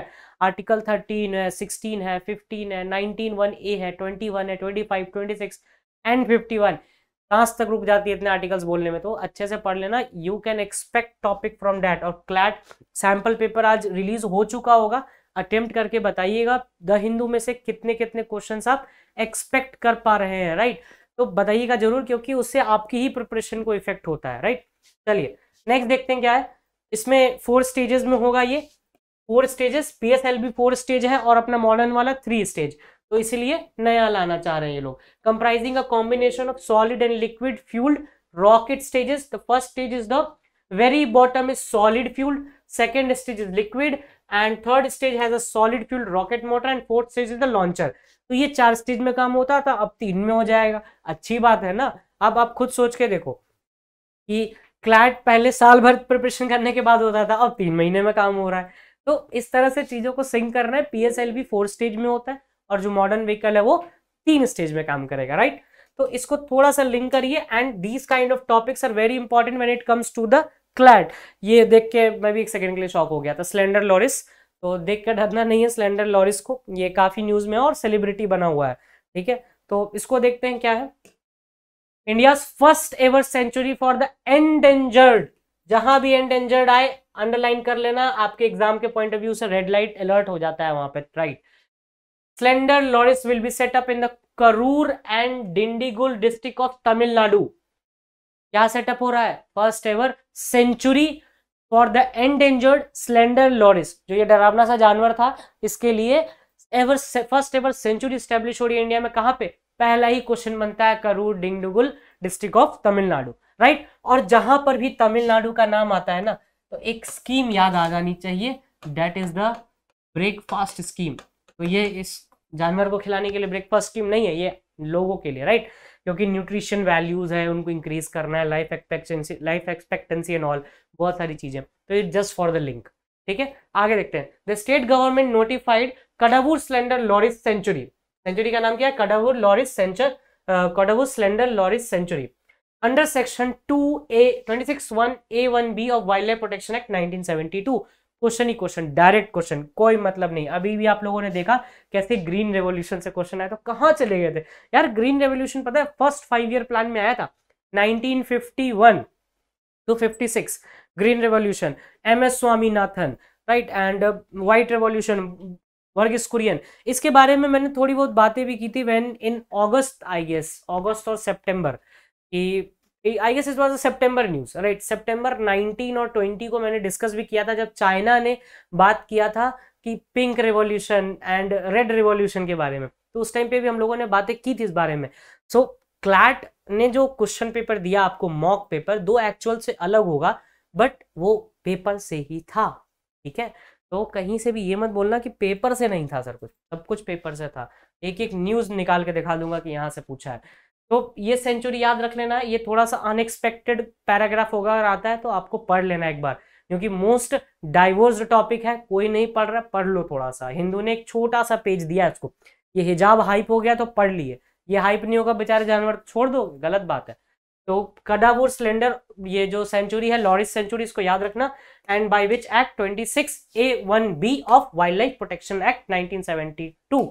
B: आर्टिकल थर्टीन है सिक्सटीन है फिफ्टीन है नाइनटीन वन ए है ट्वेंटी वन है twenty five twenty six and fifty one कहां तक रुक जाती है इतने आर्टिकल्स बोलने में तो अच्छे से पढ़ लेना you can expect topic from that और क्लैट सैम्पल पेपर आज रिलीज हो चुका होगा अटेम्प्ट करके बताइएगा द हिंदू में से कितने कितने क्वेश्चन आप एक्सपेक्ट कर पा रहे हैं राइट तो बताइएगा जरूर क्योंकि उससे आपकी ही प्रिपरेशन को इफेक्ट होता है राइट चलिए नेक्स्ट देखते हैं क्या है इसमें फोर स्टेजेस में होगा ये four stages P B four stage है और अपना मॉडर्न वाला थ्री स्टेज तो इसलिए नया लाना चाह रहे हैं ये लोग comprising a combination of solid and liquid fueled rocket stages the first stage is the very bottom is solid fueled second stage is liquid and third stage has a solid fuel rocket motor and fourth stage is the तो ये चार stage में काम होता था अब तीन में हो जाएगा अच्छी बात है ना अब आप खुद सोच के देखो कि क्लैट पहले साल भर प्रिपरेशन करने के बाद होता था अब तीन महीने में काम हो रहा है तो इस तरह से चीज़ों को सिंक करना है पीएसएलवी फोर स्टेज में होता है और जो मॉडर्न व्हीकल है वो तीन स्टेज में काम करेगा राइट तो इसको थोड़ा सा लिंक करिए and these kind of topics are very important when it comes to the CLAT ये देख के मैं भी एक सेकंड के लिए शॉक हो गया था स्लेंडर लॉरिस तो देख कर डरना नहीं है स्लेंडर लॉरिस को ये काफ़ी न्यूज़ में और सेलिब्रिटी बना हुआ है ठीक है तो इसको देखते हैं क्या है India first ever sanctuary for the endangered जहां भी एंडेंजर्ड आए अंडरलाइन कर लेना आपके एग्जाम के पॉइंट ऑफ व्यू से रेड लाइट अलर्ट हो जाता है वहां पर right right. Slender loris will be set up in the Karur and and Dindigul district of क्या सेटअप हो रहा है first ever sanctuary for the endangered slender loris जो ये डरावना सा जानवर था इसके लिए ever first ever sanctuary establish हो रही है इंडिया में कहां पे पहला ही क्वेश्चन बनता है Karur Dindigul district of Tamil Nadu right और जहां पर भी तमिलनाडु का नाम आता है ना तो एक स्कीम याद आ जानी चाहिए that is the breakfast scheme तो ये इस जानवर को खिलाने के लिए ब्रेकफास्ट स्कीम नहीं है ये लोगों के लिए राइट क्योंकि न्यूट्रिशन वैल्यूज है उनको इंक्रीज करना है life expectancy life expectancy and all बहुत सारी चीजें तो it just for the link ठीक है आगे देखते हैं the state government notified Kadavur slender loris sanctuary sanctuary का नाम क्या है Kadavur loris sanctuary Kadavur slender loris sanctuary under section two A A twenty six one one B of wildlife protection act nineteen seventy two question ही question direct question कोई मतलब नहीं अभी भी आप लोगों ने देखा कैसे ग्रीन रेवोल्यूशन से क्वेश्चन आया तो कहाँ चले गए थे यार ग्रीन रेवोल्यूशन पता है फर्स्ट फाइव ईयर प्लान में आया था one two six green revolution M S Swaminathan right and white revolution Verghese Kurien इसके बारे में मैंने थोड़ी बहुत बातें भी की थी when in August I guess अगस्त और सितंबर कि I guess it was a September news right September nineteen और ट्वेंटी को मैंने डिस्कस भी किया था जब चाइना ने बात किया था कि pink revolution and red revolution के बारे में तो उस टाइम पे भी हम लोगों ने बातें की थी इस बारे में सो so, क्लैट ने जो क्वेश्चन पेपर दिया आपको मॉक पेपर दो एक्चुअल से अलग होगा बट वो पेपर से ही था ठीक है तो कहीं से भी ये मत बोलना कि पेपर से नहीं था सर कुछ सब कुछ पेपर से था एक एक न्यूज निकाल के दिखा दूंगा कि यहाँ से पूछा है तो ये सेंचुरी याद रख लेना ये थोड़ा सा अनएक्सपेक्टेड पैराग्राफ होगा अगर आता है तो आपको पढ़ लेना एक बार क्योंकि मोस्ट डाइवर्स टॉपिक है कोई नहीं पढ़ रहा पढ़ लो थोड़ा सा हिंदू ने एक छोटा सा पेज दिया इसको ये हिजाब हाइप हो गया तो पढ़ लिए ये हाइप नहीं होगा बेचारे जानवर छोड़ दो गलत बात है तो कडावोर सिलेंडर ये जो सेंचुरी है लॉरिस सेंचुरी इसको याद रखना and by which act 26 A one B of wildlife protection act 1972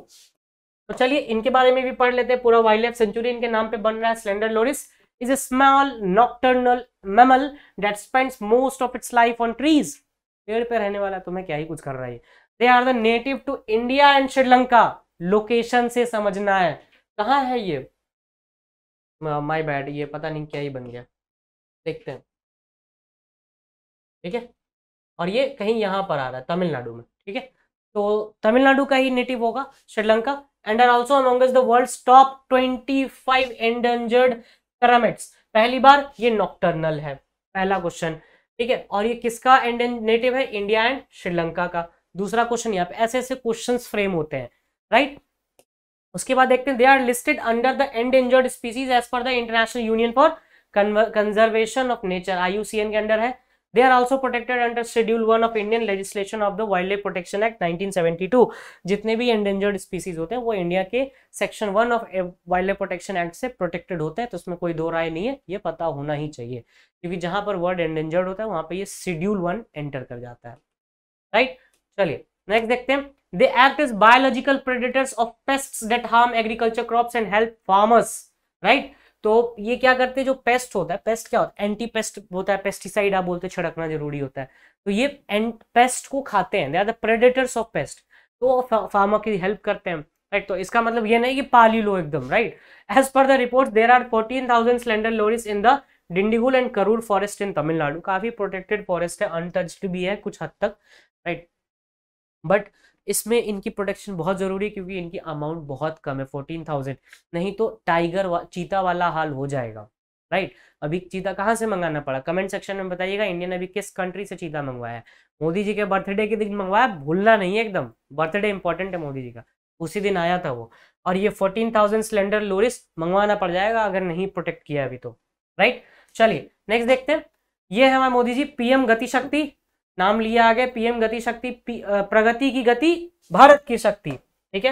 B: तो चलिए इनके बारे में भी पढ़ लेते हैं पूरा वाइल्ड लाइफ सेंचुरी इनके नाम पे बन रहा है slender loris is a small nocturnal mammal that spends most of its life on trees पेड़ पे रहने वाला तो मैं क्या ही कुछ कर रहा है they are the native to India and Sri Lanka location से समझना है कहाँ
A: है ये माय बैड ये पता नहीं क्या ही बन गया देखते हैं ठीक है और ये कहीं यहाँ पर आ रहा है तमिलनाडु में ठीक है
B: तो तमिलनाडु का ही नेटिव होगा Sri Lanka and are also amongst world top twenty five endangered pyramids पहली बार ये नॉक्टर्नल है पहला क्वेश्चन ठीक है और ये किसका नेटिव है इंडिया एंड श्रीलंका का दूसरा क्वेश्चन यहाँ पे ऐसे ऐसे क्वेश्चन फ्रेम होते हैं राइट उसके बाद देखते हैं they are listed under the endangered species as per the international union for conservation of nature I के अंडर है They are also protected under Schedule 1 of Indian legislation of the Wildlife Protection Act 1972. जितने भी endangered species होते हैं वो India के section 1 of wild protection act से protected होते हैं तो उसमें कोई दो राय नहीं है ये पता होना ही चाहिए क्योंकि जहां पर वर्ड एंडेंजर्ड होता है वहां पर ये शेड्यूल वन एंटर कर जाता है राइट चलिए नेक्स्ट देखते हैं they act as biological predators of pests that harm agriculture crops and help farmers right तो ये क्या करते हैं जो पेस्ट होता है पेस्ट क्या होता है एंटी पेस्ट होता है पेस्टिसाइड आप बोलते छिड़कना जरूरी होता है तो ये एंड पेस्ट को खाते हैं they are the predators of pest तो फार्मा की हेल्प करते हैं राइट तो इसका मतलब ये नहीं कि पाली लो एकदम right as per the report there are fourteen thousand slender loris in the Dindigul and Karur forest in Tamil Nadu काफी प्रोटेक्टेड फॉरेस्ट है अनटच्ड भी है कुछ हद तक राइट बट इसमें इनकी प्रोटेक्शन बहुत ज़रूरी है क्योंकि इनकी अमाउंट बहुत कम है फोर्टीन थाउजेंड नहीं तो टाइगर वा, चीता वाला हाल हो जाएगा राइट अभी चीता कहाँ से मंगाना पड़ा कमेंट सेक्शन में बताइएगा इंडिया ने अभी किस कंट्री से चीता मंगवाया है मोदी जी के बर्थडे के दिन मंगवाया भूलना नहीं है एकदम बर्थडे इंपॉर्टेंट है मोदी जी का उसी दिन आया था वो और ये फोर्टीन थाउजेंड सिलेंडर लोरिस मंगवाना पड़ जाएगा अगर नहीं प्रोटेक्ट किया अभी तो राइट चलिए नेक्स्ट देखते हैं ये है हमारे मोदी जी पीएम गतिशक्ति नाम लिया आगे पीएम गति शक्ति प्रगति की गति भारत की शक्ति ठीक है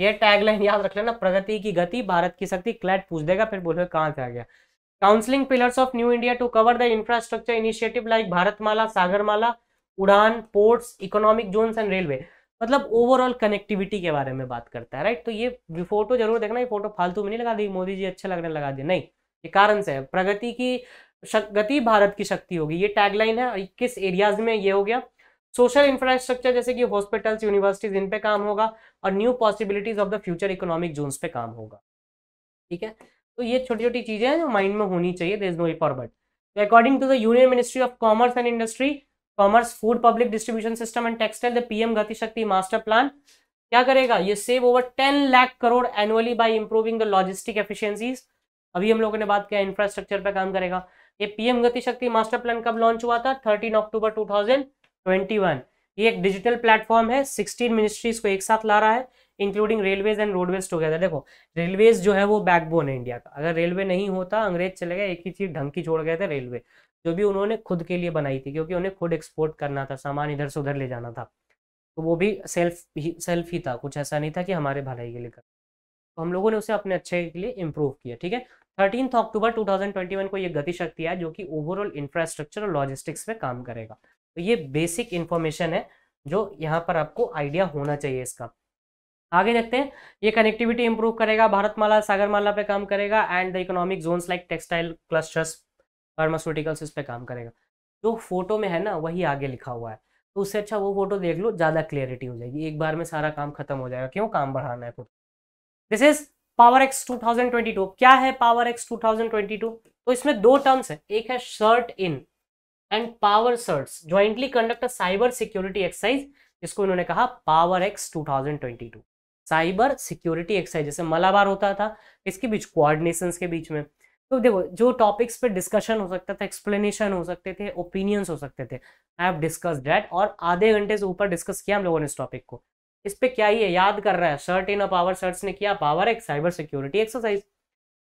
B: ये टैगलाइन याद रख लेना प्रगति की गति भारत की शक्ति क्लैट पूछ देगा फिर बोलोगे कहां से आ गया counselling pillars of new India to cover the infrastructure initiative like Bharatmala Sagarmala UDAN ports economic zones and railway मतलब ओवरऑल कनेक्टिविटी के बारे में बात करता है राइट तो ये फोटो जरूर देखना ये फोटो फालतू में नहीं लगा दी मोदी जी अच्छे लगने लगा दिए नहीं ये कारण से प्रगति की गति भारत की शक्ति होगी ये टैगलाइन है किस एरियाज में ये हो गया सोशल इंफ्रास्ट्रक्चर जैसे कि हॉस्पिटल्स यूनिवर्सिटीज इन पे काम होगा और new possibilities of the future economic zone पे काम होगा ठीक है तो ये छोटी छोटी चीजें हैं जो माइंड में होनी चाहिए there is no for but according to the union ministry of commerce and industry commerce food public distribution system and textile the PM Gati master plan क्या करेगा ये save over ten lakh crore annually by improving the logistic efficiencies अभी हम लोगों ने बात किया infrastructure पे काम करेगा ये पीएम गतिशक्ति मास्टर प्लान कब लॉन्च हुआ था thirteen October two thousand twenty one ये एक डिजिटल प्लेटफॉर्म है सिक्सटीन मिनिस्ट्रीज को एक साथ ला रहा है including railways and roadways together देखो रेलवेज जो है वो बैकबोन है इंडिया का अगर रेलवे नहीं होता अंग्रेज चले गए एक ही चीज ढंग की छोड़ गए थे रेलवे जो भी उन्होंने खुद के लिए बनाई थी क्योंकि उन्हें खुद एक्सपोर्ट करना था सामान इधर से उधर ले जाना था तो वो भी सेल्फ ही सेल्फ ही था कुछ ऐसा नहीं था कि हमारे भलाई के लिए कर तो हम लोगों ने उसे अपने अच्छे के लिए इम्प्रूव किया ठीक है थर्टीन अक्टूबर 2021 को यह गतिशक्ति है जो कि ओवरऑल इंफ्रास्ट्रक्चर और लॉजिस्टिक्स पे काम करेगा तो ये बेसिक इन्फॉर्मेशन है जो यहाँ पर आपको आइडिया होना चाहिए इसका आगे देखते हैं ये कनेक्टिविटी इंप्रूव करेगा भारतमाला सागरमाला पे काम करेगा and the economic zones like textile clusters pharmaceuticals इस पे काम करेगा जो फोटो में है ना वही आगे लिखा हुआ है तो उससे अच्छा वो फोटो देख लो ज़्यादा क्लियरिटी हो जाएगी एक बार में सारा काम खत्म हो जाएगा क्यों काम बढ़ाना है खुद this is power X two क्या है पावर एक्स टू तो इसमें दो टर्म्स है एक है cert in and power certs jointly conduct cyber security exercise जिसको इन्होंने कहा power X two cyber security exercise जैसे मलाबार होता था इसके बीच कोऑर्डिनेशंस के बीच में तो देखो जो टॉपिक्स पे डिस्कशन हो सकता था एक्सप्लेनेशन हो सकते थे ओपिनियंस हो सकते थे आई हैव डिस्कस डैट और आधे घंटे से ऊपर डिस्कस किया हम लोगों ने इस टॉपिक को इस पर क्या ही है याद कर रहा है cert in a power search ने किया पावर एक cyber security exercise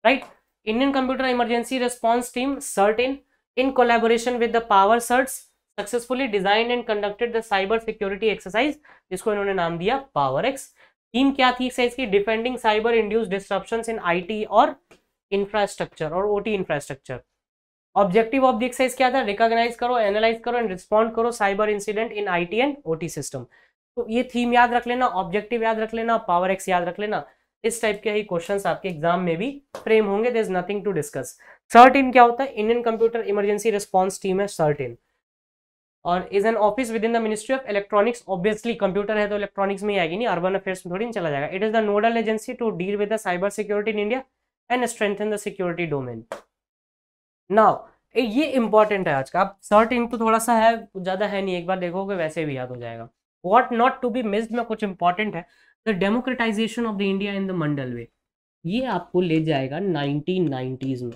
B: right Indian computer emergency response team cert in in collaboration with the power search successfully design and conducted the cyber security exercise जिसको इन्होंने नाम दिया power x team क्या थी exercise की defending cyber induce disruption in T और infrastructure और OT infrastructure objective of the exercise क्या था रिकॉग्नाइज करो एनालाइज करो एंड रिस्पॉन्ड करो cyber incident in T and OT system तो ये थीम याद रख लेना ऑब्जेक्टिव याद रख लेना पावर एक्स याद रख लेना इस टाइप के ही क्वेश्चन आपके एग्जाम में भी फ्रेम होंगे there is nothing to discuss in क्या होता है Indian computer emergency response team है सर्ट इन और is an office within the ministry of electronics obviously computer है तो इलेक्ट्रॉनिक्स में ही आएगी नहीं अर्बन अफेयर्स में थोड़ी नहीं चला जाएगा it is the nodal agency to deal with the cyber security in India and strengthen the security domain now ये इंपॉर्टेंट है आज का आप सर्ट इन तो थोड़ा सा है ज़्यादा है नहीं एक बार देखोगे वैसे भी याद हो जाएगा what not to be missed में कुछ इंपॉर्टेंट है the democratisation of the India in the Mandal way ये आपको ले जाएगा नाइनटीन नाइन्टीज़ में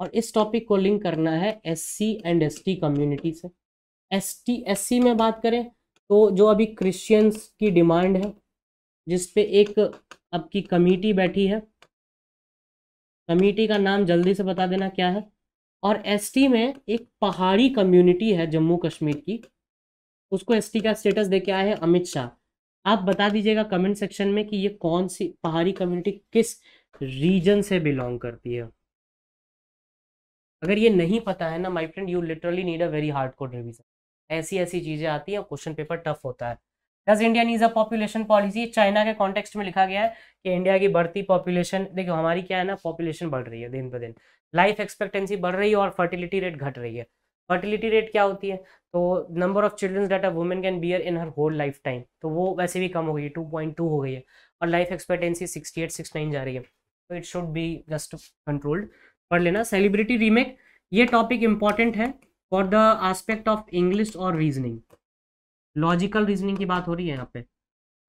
B: और इस टॉपिक को लिंक करना है S C and S T community से एस टी एस सी में बात करें तो जो अभी क्रिश्चियंस की डिमांड है जिस पे एक आपकी कमेटी बैठी है कमेटी का नाम जल्दी से बता देना क्या है और एस में एक पहाड़ी कम्युनिटी है जम्मू कश्मीर की उसको एसटी का स्टेटस दे के आए हैं अमित शाह आप बता दीजिएगा कमेंट सेक्शन में कि ये कौन सी पहाड़ी कम्युनिटी किस रीजन से बिलोंग करती है अगर ये नहीं पता है ना my friend you literally need a very hardcore revision ऐसी ऐसी चीज़ें आती हैं क्वेश्चन पेपर टफ होता है दस India knees a population policy China के कॉन्टेक्स्ट में लिखा गया है कि इंडिया की बढ़ती पॉपुलेशन देखो हमारी क्या है ना पॉपुलेशन बढ़ रही है दिन ब दिन लाइफ एक्सपेक्टेंसी बढ़ रही है और फर्टिलिटी रेट घट रही है फर्टिलिटी रेट क्या होती है तो number of childrens that a women can bear in her whole life time तो वो वैसे भी कम हो गई है टू पॉइंट टू हो गई है और life expectancy sixty eight six nine जा रही है तो it should be just controlled पढ़ लेना सेलिब्रिटी रीमेक ये टॉपिक इंपॉर्टेंट है for the aspect of English और रीजनिंग लॉजिकल रीजनिंग की बात हो रही है यहाँ पे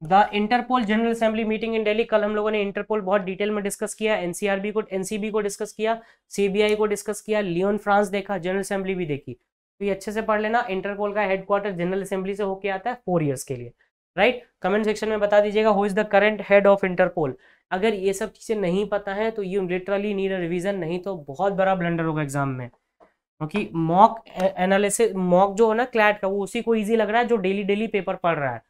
B: the Interpol general assembly meeting in Delhi कल हम लोगों ने इंटरपोल बहुत डिटेल में डिस्कस किया एनसीआरबी को एनसीबी को डिस्कस किया सीबीआई को डिस्कस किया लियोन फ्रांस देखा जनरल असेंबली भी देखी तो ये अच्छे से पढ़ लेना इंटरपोल का हेडक्वार्टर जनरल असेंबली से होके आता है फोर ईयर्स के लिए राइट कमेंट सेक्शन में बता दीजिएगा who is the current head of Interpol अगर ये सब चीज़ें नहीं पता है तो you literally need a revision नहीं तो बहुत बड़ा ब्लेंडर होगा एग्जाम में क्योंकि मॉक एनालिसिस मॉक जो है ना क्लैट का वो उसी को ईजी लग रहा है जो डेली डेली पेपर पढ़ रहा है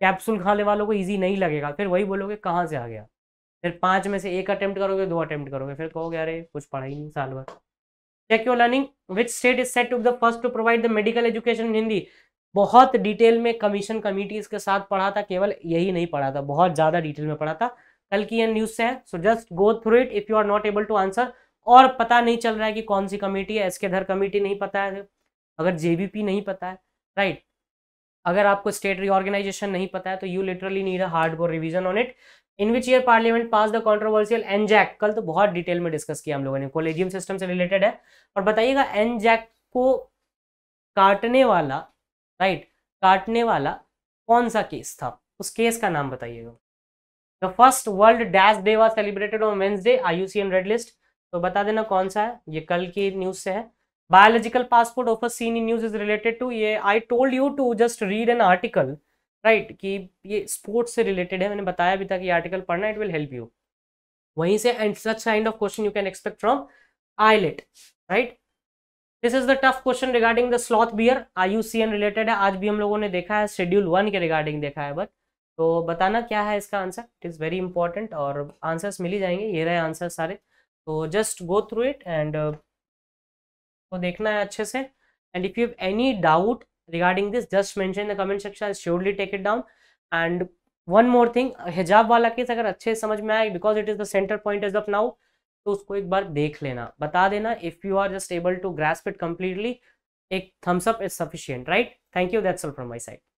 B: कैप्सूल खाने वालों को ईजी नहीं लगेगा फिर वही बोलोगे कहाँ से आ गया फिर पाँच में से एक अटैम्प्ट करोगे दो अटैम्प्ट करोगे फिर कहोगे अरे कुछ पढ़ा ही नहीं साल भर check your learning which state is set to the first to provide the medical education in Hindi बहुत डिटेल में कमीशन कमिटीज के साथ पढ़ा था केवल यही नहीं पढ़ा था बहुत ज़्यादा डिटेल में पढ़ा था कल की यह न्यूज़ से है so just go through it if you are not able to answer और पता नहीं चल रहा है कि कौन सी कमेटी है एस के धर कमेटी नहीं पता है अगर जेबीपी नहीं पता है राइट अगर आपको स्टेट रिओर्गेनाइजेशन नहीं पता है तो you literally need a hardcore revision on it in which year parliament pass the controversial NJAC कल तो बहुत डिटेल में डिस्कस किया हम लोगों ने कोलेजियम सिस्टम से रिलेटेड है और बताइएगा एनजैक को काटने वाला राइट काटने वाला कौन सा केस था उस केस का नाम बताइएगा the first world dash day was celebrated on Wednesday I U C N red list तो बता देना कौन सा है ये कल की न्यूज से है biological passport of a scene in news is related ये I told you to just read an article right कि ये स्पोर्ट्स से रिलेटेड है मैंने बताया भी था कि आर्टिकल पढ़ना इट विल हेल्प यू वहीं से and such kind of question you can expect from आईलेट right this is the tough question regarding the sloth bear I related है आज भी हम लोगों ने देखा है शेड्यूल वन के रिगार्डिंग देखा है बट तो बताना क्या है इसका answer it is very important और आंसर्स मिली जाएंगे ये रहे आंसर सारे तो just go through it and तो देखना है अच्छे से and if you have any doubt regarding this just mention the comment section surely take it down and one more thing हिजाब वाला केस अगर अच्छे समझ में आए because it is the centre point is of now तो उसको एक बार देख लेना बता देना if you are just able to grasp it completely
A: एक thumbs up is sufficient right thank you that's all from my side